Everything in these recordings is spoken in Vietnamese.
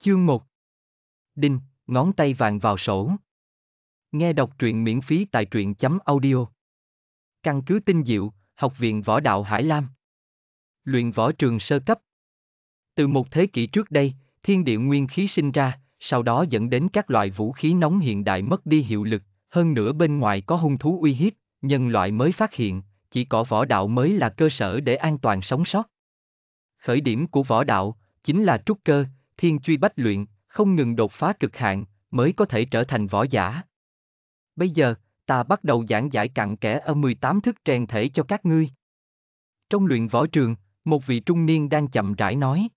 Chương 1 Đinh, ngón tay vàng vào sổ. Nghe đọc truyện miễn phí tại truyện chấm audio. Căn cứ tinh diệu, Học viện Võ Đạo Hải Lam. Luyện võ trường sơ cấp. Từ một thế kỷ trước đây, thiên địa nguyên khí sinh ra, sau đó dẫn đến các loại vũ khí nóng hiện đại mất đi hiệu lực, hơn nữa bên ngoài có hung thú uy hiếp, nhân loại mới phát hiện, chỉ có võ đạo mới là cơ sở để an toàn sống sót. Khởi điểm của võ đạo, chính là trúc cơ, thiên truy bách luyện, không ngừng đột phá cực hạn, mới có thể trở thành võ giả. Bây giờ, ta bắt đầu giảng giải cặn kẽ ở 18 thức rèn thể cho các ngươi. Trong luyện võ trường, một vị trung niên đang chậm rãi nói.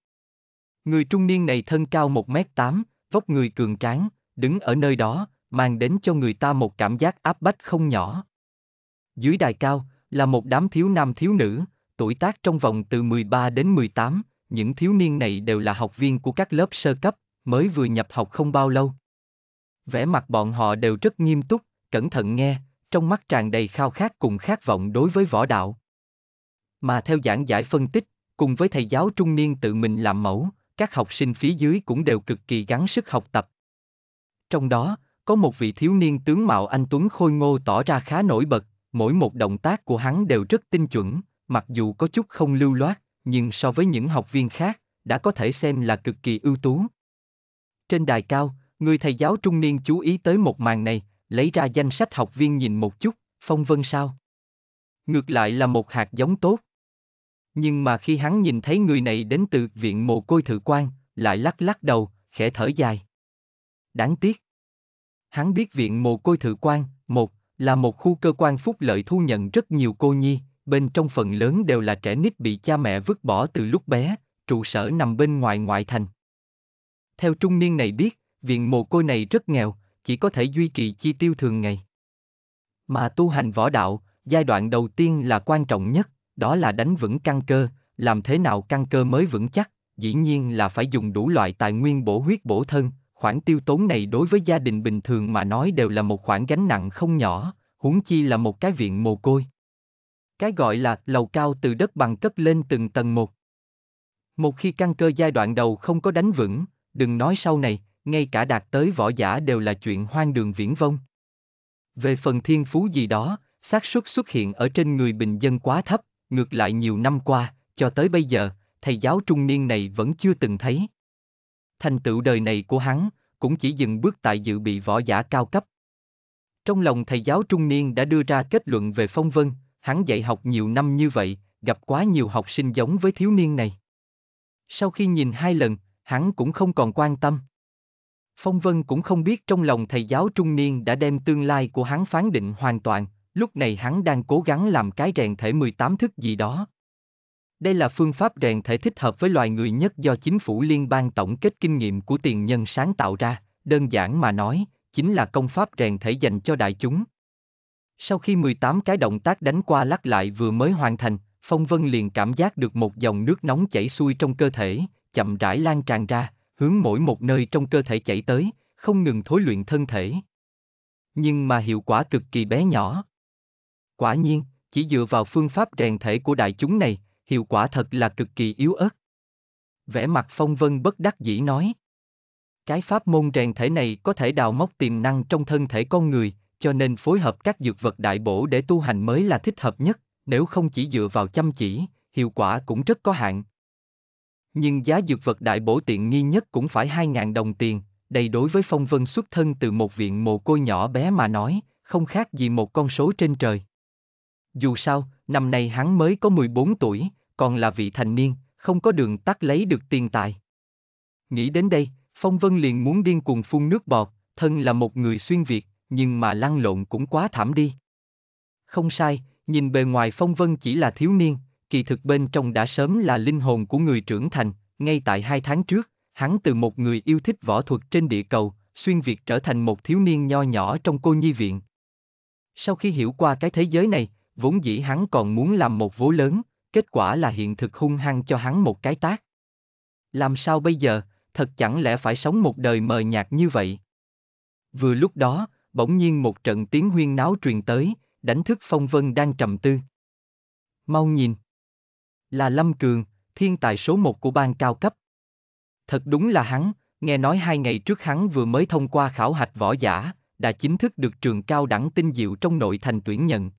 Người trung niên này thân cao 1m8, vóc người cường tráng, đứng ở nơi đó, mang đến cho người ta một cảm giác áp bách không nhỏ. Dưới đài cao, là một đám thiếu nam thiếu nữ, tuổi tác trong vòng từ 13 đến 18, những thiếu niên này đều là học viên của các lớp sơ cấp, mới vừa nhập học không bao lâu. Vẻ mặt bọn họ đều rất nghiêm túc, cẩn thận nghe, trong mắt tràn đầy khao khát cùng khát vọng đối với võ đạo. Mà theo giảng giải phân tích, cùng với thầy giáo trung niên tự mình làm mẫu, các học sinh phía dưới cũng đều cực kỳ gắng sức học tập. Trong đó, có một vị thiếu niên tướng mạo anh Tuấn Khôi Ngô tỏ ra khá nổi bật, mỗi một động tác của hắn đều rất tinh chuẩn, mặc dù có chút không lưu loát, nhưng so với những học viên khác, đã có thể xem là cực kỳ ưu tú. Trên đài cao, người thầy giáo trung niên chú ý tới một màn này, lấy ra danh sách học viên nhìn một chút, phong vân sao. Ngược lại là một hạt giống tốt. Nhưng mà khi hắn nhìn thấy người này đến từ viện mồ côi thử quan, lại lắc lắc đầu, khẽ thở dài. Đáng tiếc. Hắn biết viện mồ côi thử quan, một, là một khu cơ quan phúc lợi thu nhận rất nhiều cô nhi, bên trong phần lớn đều là trẻ nít bị cha mẹ vứt bỏ từ lúc bé, trụ sở nằm bên ngoài ngoại thành. Theo trung niên này biết, viện mồ côi này rất nghèo, chỉ có thể duy trì chi tiêu thường ngày. Mà tu hành võ đạo, giai đoạn đầu tiên là quan trọng nhất, đó là đánh vững căn cơ, làm thế nào căn cơ mới vững chắc, dĩ nhiên là phải dùng đủ loại tài nguyên bổ huyết bổ thân, khoản tiêu tốn này đối với gia đình bình thường mà nói đều là một khoản gánh nặng không nhỏ, huống chi là một cái viện mồ côi. Cái gọi là lầu cao từ đất bằng cất lên từng tầng một. Một khi căn cơ giai đoạn đầu không có đánh vững, đừng nói sau này, ngay cả đạt tới võ giả đều là chuyện hoang đường viễn vông. Về phần thiên phú gì đó, xác suất xuất hiện ở trên người bình dân quá thấp, ngược lại nhiều năm qua, cho tới bây giờ, thầy giáo trung niên này vẫn chưa từng thấy. Thành tựu đời này của hắn, cũng chỉ dừng bước tại dự bị võ giả cao cấp. Trong lòng thầy giáo trung niên đã đưa ra kết luận về phong vân, hắn dạy học nhiều năm như vậy, gặp quá nhiều học sinh giống với thiếu niên này. Sau khi nhìn hai lần, hắn cũng không còn quan tâm. Phong Vân cũng không biết trong lòng thầy giáo trung niên đã đem tương lai của hắn phán định hoàn toàn, lúc này hắn đang cố gắng làm cái rèn thể 18 thức gì đó. Đây là phương pháp rèn thể thích hợp với loài người nhất do chính phủ liên bang tổng kết kinh nghiệm của tiền nhân sáng tạo ra, đơn giản mà nói, chính là công pháp rèn thể dành cho đại chúng. Sau khi 18 cái động tác đánh qua lắc lại vừa mới hoàn thành, Phong Vân liền cảm giác được một dòng nước nóng chảy xuôi trong cơ thể, chậm rãi lan tràn ra, hướng mỗi một nơi trong cơ thể chảy tới, không ngừng thối luyện thân thể. Nhưng mà hiệu quả cực kỳ bé nhỏ. Quả nhiên, chỉ dựa vào phương pháp rèn thể của đại chúng này, hiệu quả thật là cực kỳ yếu ớt. Vẻ mặt Phong Vân bất đắc dĩ nói. Cái pháp môn rèn thể này có thể đào móc tiềm năng trong thân thể con người, cho nên phối hợp các dược vật đại bổ để tu hành mới là thích hợp nhất, nếu không chỉ dựa vào chăm chỉ, hiệu quả cũng rất có hạn. Nhưng giá dược vật đại bổ tiện nghi nhất cũng phải 2.000 đồng tiền, đây đối với Phong Vân xuất thân từ một viện mồ côi nhỏ bé mà nói, không khác gì một con số trên trời. Dù sao, năm nay hắn mới có 14 tuổi, còn là vị thành niên, không có đường tắt lấy được tiền tài. Nghĩ đến đây, Phong Vân liền muốn điên cuồng phun nước bọt, thân là một người xuyên Việt, nhưng mà lăn lộn cũng quá thảm đi. Không sai, nhìn bề ngoài phong vân chỉ là thiếu niên, kỳ thực bên trong đã sớm là linh hồn của người trưởng thành, ngay tại hai tháng trước, hắn từ một người yêu thích võ thuật trên địa cầu, xuyên Việt trở thành một thiếu niên nho nhỏ trong cô nhi viện. Sau khi hiểu qua cái thế giới này, vốn dĩ hắn còn muốn làm một vố lớn, kết quả là hiện thực hung hăng cho hắn một cái tác. Làm sao bây giờ, thật chẳng lẽ phải sống một đời mờ nhạt như vậy? Vừa lúc đó, bỗng nhiên một trận tiếng huyên náo truyền tới, đánh thức Phong Vân đang trầm tư. Mau nhìn! Là Lâm Cường, thiên tài số một của ban cao cấp. Thật đúng là hắn, nghe nói hai ngày trước hắn vừa mới thông qua khảo hạch võ giả, đã chính thức được trường cao đẳng tinh diệu trong nội thành tuyển nhận.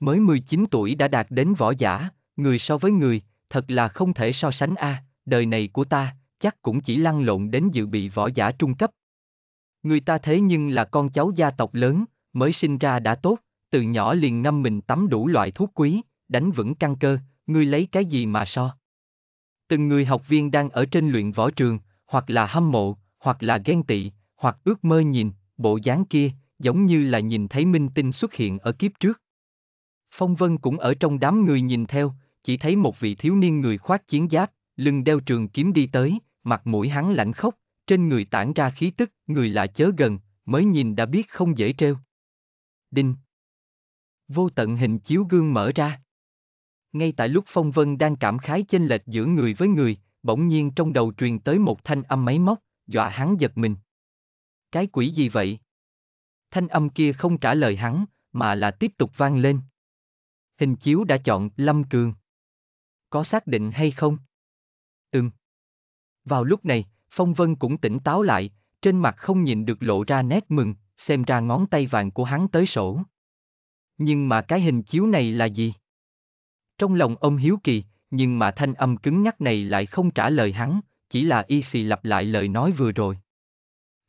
Mới 19 tuổi đã đạt đến võ giả, người so với người, thật là không thể so sánh a, à, đời này của ta, chắc cũng chỉ lăn lộn đến dự bị võ giả trung cấp. Người ta thế nhưng là con cháu gia tộc lớn, mới sinh ra đã tốt, từ nhỏ liền ngâm mình tắm đủ loại thuốc quý, đánh vững căn cơ, ngươi lấy cái gì mà so. Từng người học viên đang ở trên luyện võ trường, hoặc là hâm mộ, hoặc là ghen tị, hoặc ước mơ nhìn, bộ dáng kia, giống như là nhìn thấy minh tinh xuất hiện ở kiếp trước. Phong Vân cũng ở trong đám người nhìn theo, chỉ thấy một vị thiếu niên người khoác chiến giáp, lưng đeo trường kiếm đi tới, mặt mũi hắn lạnh khốc, trên người tản ra khí tức, người lạ chớ gần, mới nhìn đã biết không dễ trêu. Đinh. Vô tận hình chiếu gương mở ra. Ngay tại lúc Phong Vân đang cảm khái chênh lệch giữa người với người, bỗng nhiên trong đầu truyền tới một thanh âm máy móc, dọa hắn giật mình. Cái quỷ gì vậy? Thanh âm kia không trả lời hắn, mà là tiếp tục vang lên. Hình chiếu đã chọn Lâm Cường. Có xác định hay không? Ừm. Vào lúc này, Phong Vân cũng tỉnh táo lại, trên mặt không nhìn được lộ ra nét mừng, xem ra ngón tay vàng của hắn tới sổ. Nhưng mà cái hình chiếu này là gì? Trong lòng ông hiếu kỳ, nhưng mà thanh âm cứng nhắc này lại không trả lời hắn, chỉ là y xì lặp lại lời nói vừa rồi.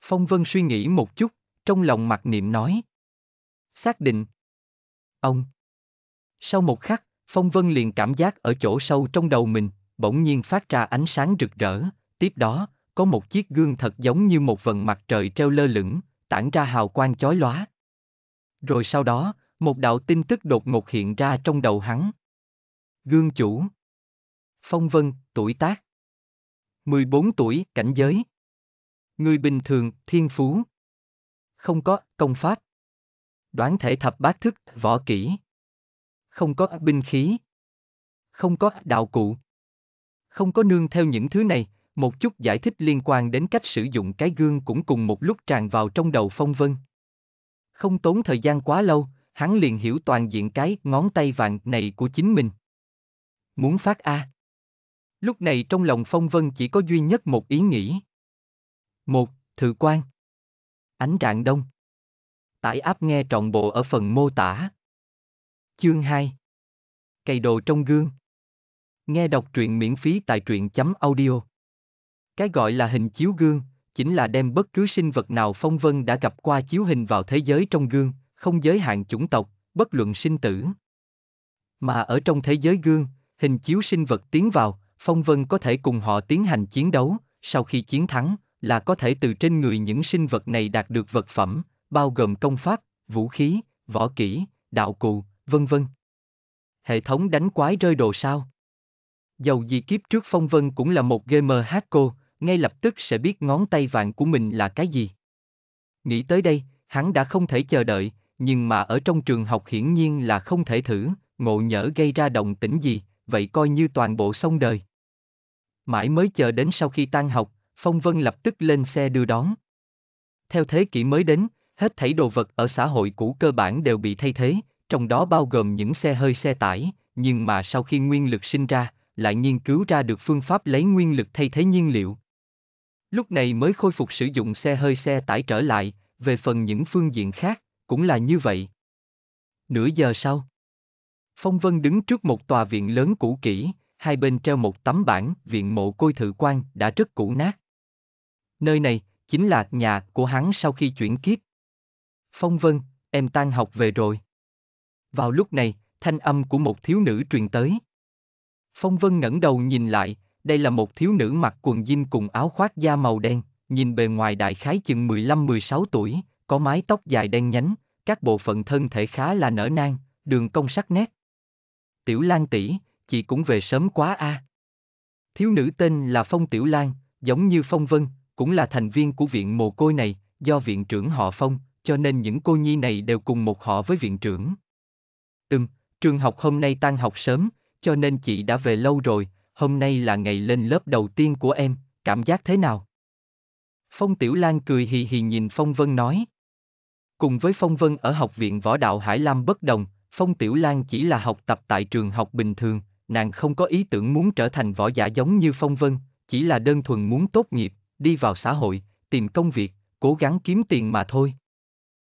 Phong Vân suy nghĩ một chút, trong lòng mặc niệm nói. Xác định. Ông. Sau một khắc, Phong Vân liền cảm giác ở chỗ sâu trong đầu mình, bỗng nhiên phát ra ánh sáng rực rỡ, tiếp đó, có một chiếc gương thật giống như một vần mặt trời treo lơ lửng, tản ra hào quang chói lóa. Rồi sau đó, một đạo tin tức đột ngột hiện ra trong đầu hắn. Gương chủ Phong Vân, tuổi tác 14 tuổi, cảnh giới Người bình thường, thiên phú Không có, công pháp Đoán thể thập bát thức, võ kỹ Không có, binh khí Không có, đạo cụ Không có nương theo những thứ này, một chút giải thích liên quan đến cách sử dụng cái gương cũng cùng một lúc tràn vào trong đầu Phong Vân. Không tốn thời gian quá lâu, hắn liền hiểu toàn diện cái ngón tay vàng này của chính mình. Muốn phát A. Lúc này trong lòng Phong Vân chỉ có duy nhất một ý nghĩ. Một, Thự quan. Ánh rạng đông. Tải áp nghe trọn bộ ở phần mô tả. Chương 2. Cày đồ trong gương. Nghe đọc truyện miễn phí tại truyện chấm audio. Cái gọi là hình chiếu gương, chính là đem bất cứ sinh vật nào phong vân đã gặp qua chiếu hình vào thế giới trong gương, không giới hạn chủng tộc, bất luận sinh tử. Mà ở trong thế giới gương, hình chiếu sinh vật tiến vào, phong vân có thể cùng họ tiến hành chiến đấu, sau khi chiến thắng, là có thể từ trên người những sinh vật này đạt được vật phẩm, bao gồm công pháp, vũ khí, võ kỹ, đạo cụ, vân vân. Hệ thống đánh quái rơi đồ sao? Dầu gì kiếp trước phong vân cũng là một gamer hardcore, ngay lập tức sẽ biết ngón tay vàng của mình là cái gì. Nghĩ tới đây, hắn đã không thể chờ đợi, nhưng mà ở trong trường học hiển nhiên là không thể thử, ngộ nhỡ gây ra động tĩnh gì, vậy coi như toàn bộ xong đời. Mãi mới chờ đến sau khi tan học, Phong Vân lập tức lên xe đưa đón. Theo thế kỷ mới đến, hết thảy đồ vật ở xã hội cũ cơ bản đều bị thay thế, trong đó bao gồm những xe hơi xe tải, nhưng mà sau khi nguyên lực sinh ra, lại nghiên cứu ra được phương pháp lấy nguyên lực thay thế nhiên liệu, Lúc này mới khôi phục sử dụng xe hơi xe tải trở lại, về phần những phương diện khác, cũng là như vậy. Nửa giờ sau, Phong Vân đứng trước một tòa viện lớn cũ kỹ, hai bên treo một tấm bảng, viện mộ côi thự quan đã rất cũ nát. Nơi này, chính là nhà của hắn sau khi chuyển kiếp. Phong Vân, em tan học về rồi. Vào lúc này, thanh âm của một thiếu nữ truyền tới. Phong Vân ngẩng đầu nhìn lại, đây là một thiếu nữ mặc quần jean cùng áo khoác da màu đen, nhìn bề ngoài đại khái chừng 15-16 tuổi, có mái tóc dài đen nhánh, các bộ phận thân thể khá là nở nang, đường cong sắc nét. Tiểu Lan tỷ, chị cũng về sớm quá a. À. Thiếu nữ tên là Phong Tiểu Lan, giống như Phong Vân, cũng là thành viên của viện mồ côi này, do viện trưởng họ Phong, cho nên những cô nhi này đều cùng một họ với viện trưởng. Từng, trường học hôm nay tan học sớm, cho nên chị đã về lâu rồi, hôm nay là ngày lên lớp đầu tiên của em, cảm giác thế nào? Phong Tiểu Lan cười hì hì nhìn Phong Vân nói. Cùng với Phong Vân ở học viện võ đạo Hải Lam bất đồng, Phong Tiểu Lan chỉ là học tập tại trường học bình thường, nàng không có ý tưởng muốn trở thành võ giả giống như Phong Vân, chỉ là đơn thuần muốn tốt nghiệp, đi vào xã hội, tìm công việc, cố gắng kiếm tiền mà thôi.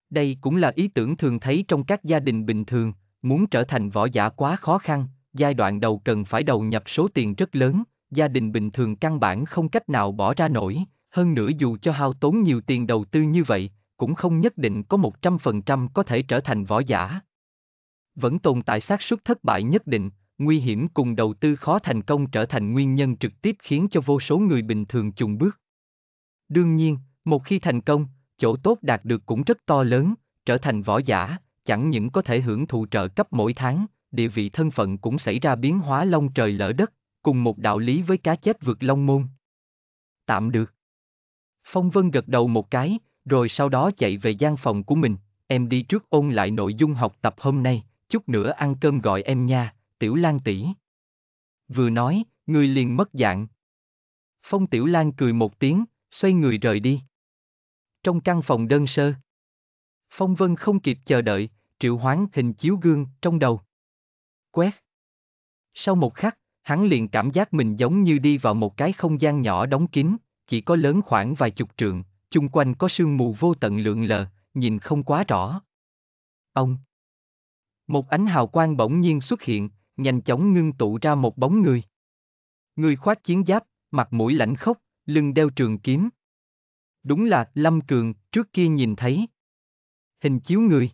Đây cũng là ý tưởng thường thấy trong các gia đình bình thường, muốn trở thành võ giả quá khó khăn, giai đoạn đầu cần phải đầu nhập số tiền rất lớn, gia đình bình thường căn bản không cách nào bỏ ra nổi, hơn nữa dù cho hao tốn nhiều tiền đầu tư như vậy, cũng không nhất định có 100% có thể trở thành võ giả. Vẫn tồn tại xác suất thất bại nhất định, nguy hiểm cùng đầu tư khó thành công trở thành nguyên nhân trực tiếp khiến cho vô số người bình thường chùn bước. Đương nhiên, một khi thành công, chỗ tốt đạt được cũng rất to lớn, trở thành võ giả, chẳng những có thể hưởng thụ trợ cấp mỗi tháng, địa vị thân phận cũng xảy ra biến hóa long trời lỡ đất, cùng một đạo lý với cá chết vượt long môn. Tạm được. Phong Vân gật đầu một cái, rồi sau đó chạy về gian phòng của mình, em đi trước ôn lại nội dung học tập hôm nay, chút nữa ăn cơm gọi em nha, Tiểu Lan tỷ. Vừa nói, người liền mất dạng. Phong Tiểu Lan cười một tiếng, xoay người rời đi. Trong căn phòng đơn sơ, Phong Vân không kịp chờ đợi, triệu hoán hình chiếu gương trong đầu quét. Sau một khắc, hắn liền cảm giác mình giống như đi vào một cái không gian nhỏ đóng kín, chỉ có lớn khoảng vài chục trượng, chung quanh có sương mù vô tận lượn lờ, nhìn không quá rõ. Ông! Một ánh hào quang bỗng nhiên xuất hiện, nhanh chóng ngưng tụ ra một bóng người. Người khoác chiến giáp, mặt mũi lạnh khốc, lưng đeo trường kiếm. Đúng là Lâm Cường, trước kia nhìn thấy. Hình chiếu người.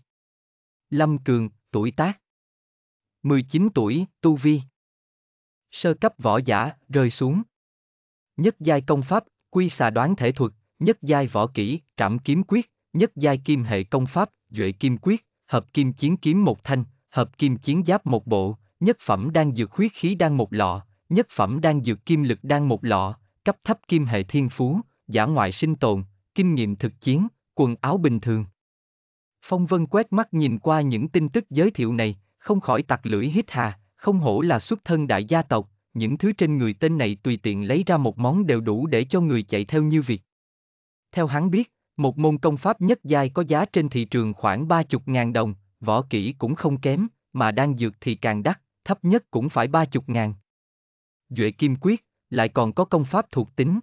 Lâm Cường, tuổi tác. 19 tuổi, tu vi. Sơ cấp võ giả, rơi xuống. Nhất giai công pháp, quy xà đoán thể thuật, nhất giai võ kỹ, trảm kiếm quyết, nhất giai kim hệ công pháp, duệ kim quyết, hợp kim chiến kiếm một thanh, hợp kim chiến giáp một bộ, nhất phẩm đang dược huyết khí đang một lọ, nhất phẩm đang dược kim lực đang một lọ, cấp thấp kim hệ thiên phú, giả ngoại sinh tồn, kinh nghiệm thực chiến, quần áo bình thường. Phong Vân quét mắt nhìn qua những tin tức giới thiệu này, không khỏi tặc lưỡi hít hà, không hổ là xuất thân đại gia tộc, những thứ trên người tên này tùy tiện lấy ra một món đều đủ để cho người chạy theo như việc. Theo hắn biết, một môn công pháp nhất giai có giá trên thị trường khoảng 30.000 đồng, võ kỹ cũng không kém, mà đang dược thì càng đắt, thấp nhất cũng phải 30.000. Duệ Kim Quyết, lại còn có công pháp thuộc tính.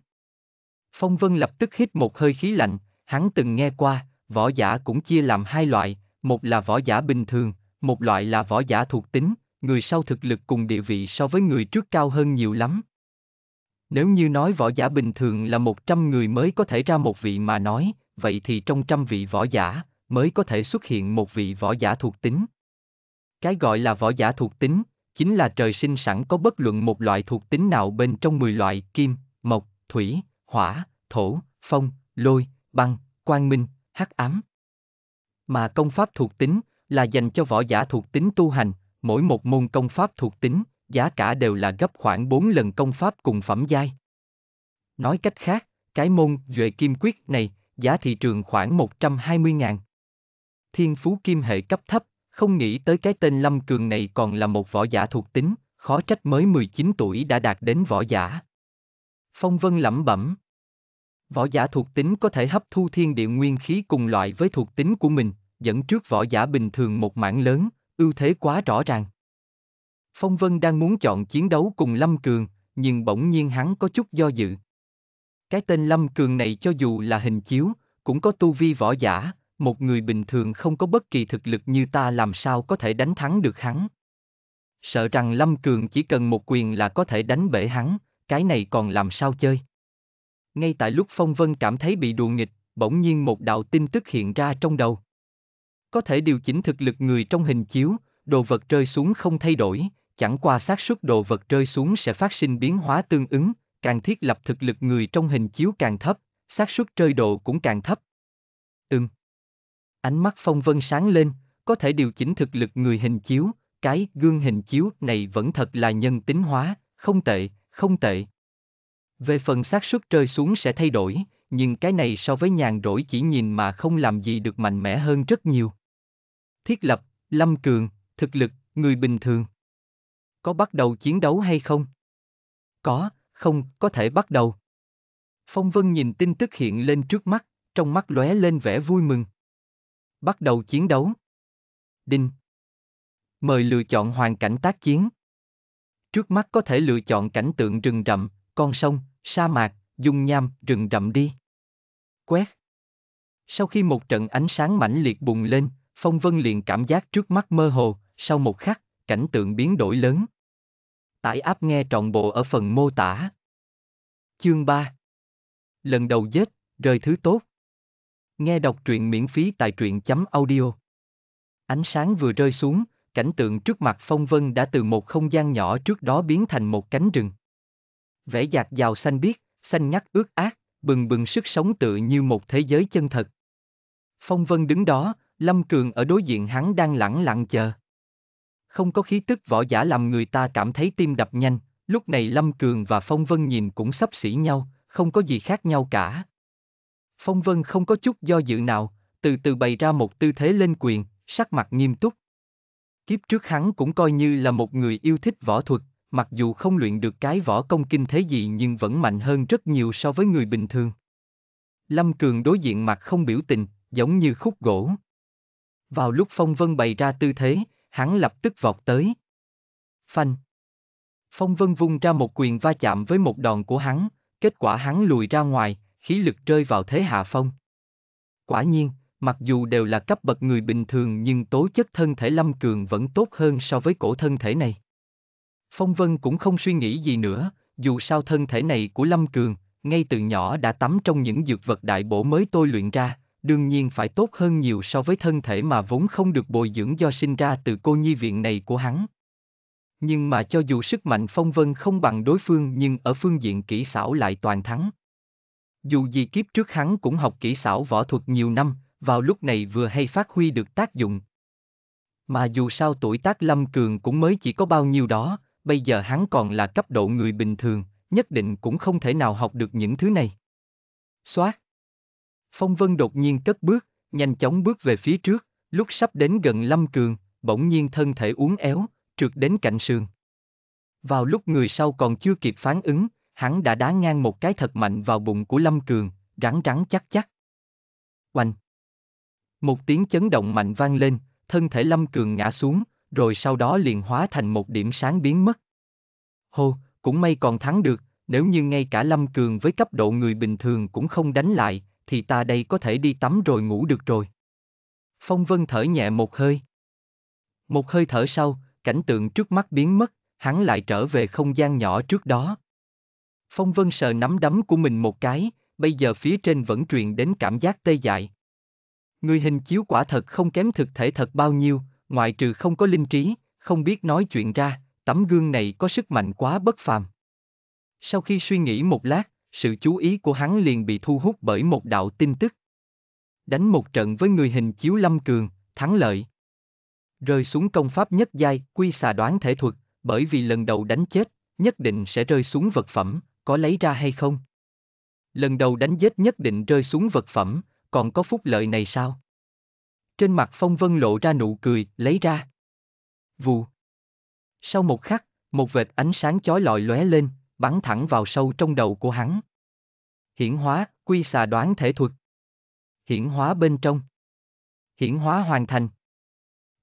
Phong Vân lập tức hít một hơi khí lạnh, hắn từng nghe qua, võ giả cũng chia làm hai loại, một là võ giả bình thường, một loại là võ giả thuộc tính, người sau thực lực cùng địa vị so với người trước cao hơn nhiều lắm. Nếu như nói võ giả bình thường là 100 người mới có thể ra một vị mà nói, vậy thì trong trăm vị võ giả mới có thể xuất hiện một vị võ giả thuộc tính. Cái gọi là võ giả thuộc tính chính là trời sinh sẵn có bất luận một loại thuộc tính nào bên trong 10 loại kim, mộc, thủy, hỏa, thổ, phong, lôi, băng, quang minh, hắc ám. Mà công pháp thuộc tính là dành cho võ giả thuộc tính tu hành, mỗi một môn công pháp thuộc tính, giá cả đều là gấp khoảng 4 lần công pháp cùng phẩm giai. Nói cách khác, cái môn Duệ Kim Quyết này, giá thị trường khoảng 120 ngàn. Thiên phú kim hệ cấp thấp, không nghĩ tới cái tên Lâm Cường này còn là một võ giả thuộc tính, khó trách mới 19 tuổi đã đạt đến võ giả. Phong Vân lẩm bẩm. Võ giả thuộc tính có thể hấp thu thiên địa nguyên khí cùng loại với thuộc tính của mình, dẫn trước võ giả bình thường một mảng lớn, ưu thế quá rõ ràng. Phong Vân đang muốn chọn chiến đấu cùng Lâm Cường, nhưng bỗng nhiên hắn có chút do dự. Cái tên Lâm Cường này cho dù là hình chiếu, cũng có tu vi võ giả, một người bình thường không có bất kỳ thực lực như ta làm sao có thể đánh thắng được hắn. Sợ rằng Lâm Cường chỉ cần một quyền là có thể đánh bể hắn, cái này còn làm sao chơi. Ngay tại lúc Phong Vân cảm thấy bị đùa nghịch, bỗng nhiên một đạo tin tức hiện ra trong đầu có thể điều chỉnh thực lực người trong hình chiếu, đồ vật rơi xuống không thay đổi, chẳng qua xác suất đồ vật rơi xuống sẽ phát sinh biến hóa tương ứng, càng thiết lập thực lực người trong hình chiếu càng thấp, xác suất rơi đồ cũng càng thấp. Ừm. Ánh mắt phong vân sáng lên, có thể điều chỉnh thực lực người hình chiếu, cái gương hình chiếu này vẫn thật là nhân tính hóa, không tệ, không tệ. Về phần xác suất rơi xuống sẽ thay đổi, nhưng cái này so với nhàn rỗi chỉ nhìn mà không làm gì được mạnh mẽ hơn rất nhiều thiết lập, lâm cường, thực lực, người bình thường. Có bắt đầu chiến đấu hay không? Có, không, có thể bắt đầu. Phong Vân nhìn tin tức hiện lên trước mắt, trong mắt lóe lên vẻ vui mừng. Bắt đầu chiến đấu. Đinh. Mời lựa chọn hoàn cảnh tác chiến. Trước mắt có thể lựa chọn cảnh tượng rừng rậm, con sông, sa mạc, dung nham, rừng rậm đi. Quét. Sau khi một trận ánh sáng mãnh liệt bùng lên, Phong Vân liền cảm giác trước mắt mơ hồ, sau một khắc, cảnh tượng biến đổi lớn. Tải áp nghe trọn bộ ở phần mô tả. Chương 3 Lần đầu dết, rời thứ tốt. Nghe đọc truyện miễn phí tại truyện chấm audio. Ánh sáng vừa rơi xuống, cảnh tượng trước mặt Phong Vân đã từ một không gian nhỏ trước đó biến thành một cánh rừng. Vẻ dạt giàu xanh biếc, xanh nhắc ướt ác, bừng bừng sức sống tự như một thế giới chân thật. Phong Vân đứng đó, Lâm Cường ở đối diện hắn đang lẳng lặng chờ. Không có khí tức võ giả làm người ta cảm thấy tim đập nhanh, lúc này Lâm Cường và Phong Vân nhìn cũng sắp xỉ nhau, không có gì khác nhau cả. Phong Vân không có chút do dự nào, từ từ bày ra một tư thế lên quyền, sắc mặt nghiêm túc. Kiếp trước hắn cũng coi như là một người yêu thích võ thuật, mặc dù không luyện được cái võ công kinh thế gì nhưng vẫn mạnh hơn rất nhiều so với người bình thường. Lâm Cường đối diện mặt không biểu tình, giống như khúc gỗ. Vào lúc Phong Vân bày ra tư thế, hắn lập tức vọt tới. Phanh. Phong Vân vung ra một quyền va chạm với một đòn của hắn, kết quả hắn lùi ra ngoài, khí lực rơi vào thế hạ phong. Quả nhiên, mặc dù đều là cấp bậc người bình thường nhưng tố chất thân thể Lâm Cường vẫn tốt hơn so với cổ thân thể này. Phong Vân cũng không suy nghĩ gì nữa, dù sao thân thể này của Lâm Cường, ngay từ nhỏ đã tắm trong những dược vật đại bổ mới tôi luyện ra, đương nhiên phải tốt hơn nhiều so với thân thể mà vốn không được bồi dưỡng do sinh ra từ cô nhi viện này của hắn. Nhưng mà cho dù sức mạnh phong vân không bằng đối phương nhưng ở phương diện kỹ xảo lại toàn thắng. Dù gì kiếp trước hắn cũng học kỹ xảo võ thuật nhiều năm, vào lúc này vừa hay phát huy được tác dụng. Mà dù sao tuổi tác Lâm Cường cũng mới chỉ có bao nhiêu đó, bây giờ hắn còn là cấp độ người bình thường, nhất định cũng không thể nào học được những thứ này. Xoát! Phong Vân đột nhiên cất bước, nhanh chóng bước về phía trước, lúc sắp đến gần Lâm Cường, bỗng nhiên thân thể uốn éo, trượt đến cạnh sườn. Vào lúc người sau còn chưa kịp phản ứng, hắn đã đá ngang một cái thật mạnh vào bụng của Lâm Cường, rắn rắn chắc chắc. Oanh! Một tiếng chấn động mạnh vang lên, thân thể Lâm Cường ngã xuống, rồi sau đó liền hóa thành một điểm sáng biến mất. Hô, cũng may còn thắng được, nếu như ngay cả Lâm Cường với cấp độ người bình thường cũng không đánh lại, thì ta đây có thể đi tắm rồi ngủ được rồi. Phong Vân thở nhẹ một hơi. Một hơi thở sau, cảnh tượng trước mắt biến mất, hắn lại trở về không gian nhỏ trước đó. Phong Vân sờ nắm đấm của mình một cái, bây giờ phía trên vẫn truyền đến cảm giác tê dại. Người hình chiếu quả thật không kém thực thể thật bao nhiêu, ngoại trừ không có linh trí, không biết nói chuyện ra, tấm gương này có sức mạnh quá bất phàm. Sau khi suy nghĩ một lát, sự chú ý của hắn liền bị thu hút bởi một đạo tin tức. Đánh một trận với người hình chiếu Lâm Cường, thắng lợi. Rơi xuống công pháp nhất giai, quy xà đoán thể thuật, bởi vì lần đầu đánh chết, nhất định sẽ rơi xuống vật phẩm, có lấy ra hay không? Lần đầu đánh chết nhất định rơi xuống vật phẩm, còn có phúc lợi này sao? Trên mặt Phong Vân lộ ra nụ cười, lấy ra. Vù. Sau một khắc, một vệt ánh sáng chói lọi lóe lên, bắn thẳng vào sâu trong đầu của hắn. Hiển hóa, quy xà đoán thể thuật. Hiển hóa bên trong. Hiển hóa hoàn thành.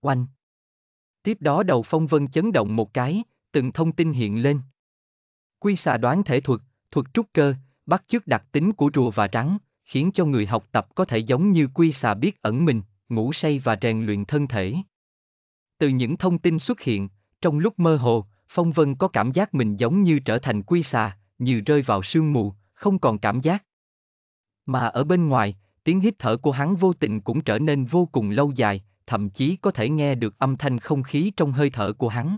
Oanh. Tiếp đó đầu phong vân chấn động một cái, từng thông tin hiện lên. Quy xà đoán thể thuật, thuật trúc cơ, bắt chước đặc tính của rùa và rắn, khiến cho người học tập có thể giống như quy xà biết ẩn mình, ngủ say và rèn luyện thân thể. Từ những thông tin xuất hiện, trong lúc mơ hồ, Phong Vân có cảm giác mình giống như trở thành quy xà, như rơi vào sương mù, không còn cảm giác. Mà ở bên ngoài, tiếng hít thở của hắn vô tình cũng trở nên vô cùng lâu dài, thậm chí có thể nghe được âm thanh không khí trong hơi thở của hắn.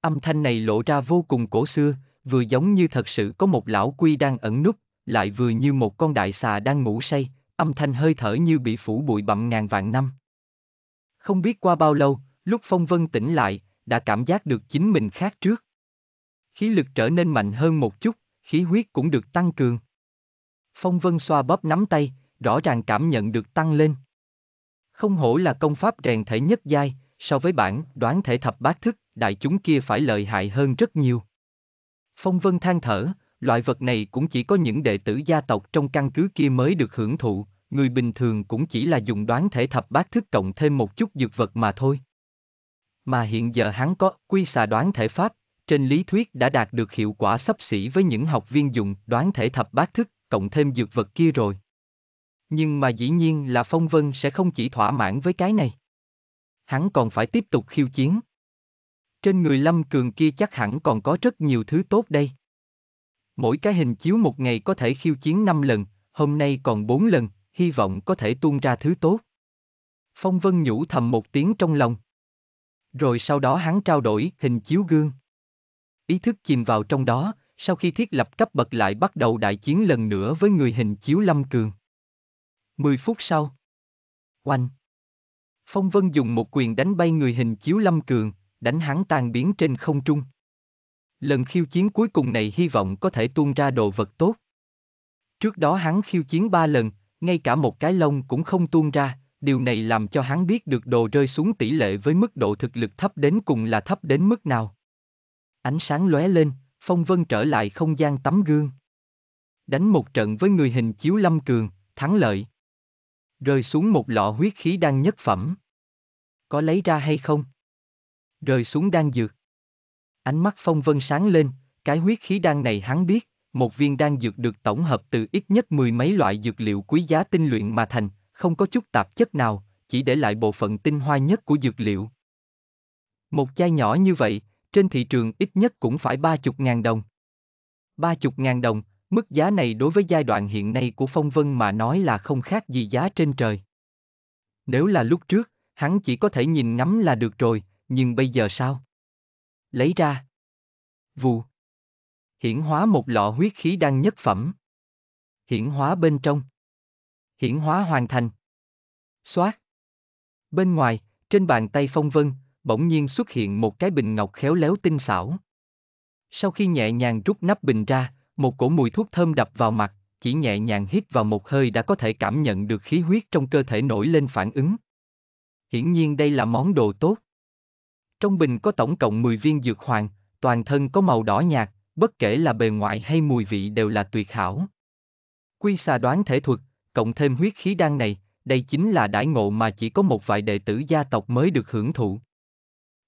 Âm thanh này lộ ra vô cùng cổ xưa, vừa giống như thật sự có một lão quy đang ẩn núp, lại vừa như một con đại xà đang ngủ say, âm thanh hơi thở như bị phủ bụi bặm ngàn vạn năm. Không biết qua bao lâu, lúc Phong Vân tỉnh lại, đã cảm giác được chính mình khác trước. Khí lực trở nên mạnh hơn một chút, khí huyết cũng được tăng cường. Phong Vân xoa bóp nắm tay, rõ ràng cảm nhận được tăng lên. Không hổ là công pháp rèn thể nhất giai, so với bản đoán thể thập bát thức, đại chúng kia phải lợi hại hơn rất nhiều. Phong Vân than thở, loại vật này cũng chỉ có những đệ tử gia tộc trong căn cứ kia mới được hưởng thụ, người bình thường cũng chỉ là dùng đoán thể thập bát thức cộng thêm một chút dược vật mà thôi. Mà hiện giờ hắn có quy xà đoán thể pháp, trên lý thuyết đã đạt được hiệu quả sấp xỉ với những học viên dùng đoán thể thập bát thức, cộng thêm dược vật kia rồi. Nhưng mà dĩ nhiên là Phong Vân sẽ không chỉ thỏa mãn với cái này. Hắn còn phải tiếp tục khiêu chiến. Trên người Lâm Cường kia chắc hẳn còn có rất nhiều thứ tốt đây. Mỗi cái hình chiếu một ngày có thể khiêu chiến 5 lần, hôm nay còn 4 lần, hy vọng có thể tuôn ra thứ tốt. Phong Vân nhủ thầm một tiếng trong lòng. Rồi sau đó hắn trao đổi hình chiếu gương. Ý thức chìm vào trong đó, sau khi thiết lập cấp bậc lại bắt đầu đại chiến lần nữa với người hình chiếu Lâm Cường. Mười phút sau. Oanh. Phong Vân dùng một quyền đánh bay người hình chiếu Lâm Cường, đánh hắn tan biến trên không trung. Lần khiêu chiến cuối cùng này hy vọng có thể tuôn ra đồ vật tốt. Trước đó hắn khiêu chiến ba lần, ngay cả một cái lông cũng không tuôn ra, điều này làm cho hắn biết được đồ rơi xuống tỷ lệ với mức độ thực lực thấp đến cùng là thấp đến mức nào. Ánh sáng lóe lên, Phong Vân trở lại không gian tấm gương. Đánh một trận với người hình chiếu Lâm Cường, thắng lợi. Rơi xuống một lọ huyết khí đang nhất phẩm. Có lấy ra hay không? Rơi xuống đang dược. Ánh mắt Phong Vân sáng lên, cái huyết khí đan này hắn biết, một viên đan dược được tổng hợp từ ít nhất mười mấy loại dược liệu quý giá tinh luyện mà thành, không có chút tạp chất nào, chỉ để lại bộ phận tinh hoa nhất của dược liệu. Một chai nhỏ như vậy, trên thị trường ít nhất cũng phải 30.000 đồng. 30.000 đồng, mức giá này đối với giai đoạn hiện nay của Phong Vân mà nói là không khác gì giá trên trời. Nếu là lúc trước, hắn chỉ có thể nhìn ngắm là được rồi, nhưng bây giờ sao? Lấy ra. Vù. Hiển hóa một lọ huyết khí đang nhất phẩm. Hiển hóa bên trong hiển hóa hoàn thành. Xoát. Bên ngoài, trên bàn tay Phong Vân, bỗng nhiên xuất hiện một cái bình ngọc khéo léo tinh xảo. Sau khi nhẹ nhàng rút nắp bình ra, một cổ mùi thuốc thơm đập vào mặt, chỉ nhẹ nhàng hít vào một hơi đã có thể cảm nhận được khí huyết trong cơ thể nổi lên phản ứng. Hiển nhiên đây là món đồ tốt. Trong bình có tổng cộng 10 viên dược hoàng, toàn thân có màu đỏ nhạt, bất kể là bề ngoại hay mùi vị đều là tuyệt hảo. Quy xà đoán thể thuật, cộng thêm huyết khí đan này, đây chính là đãi ngộ mà chỉ có một vài đệ tử gia tộc mới được hưởng thụ.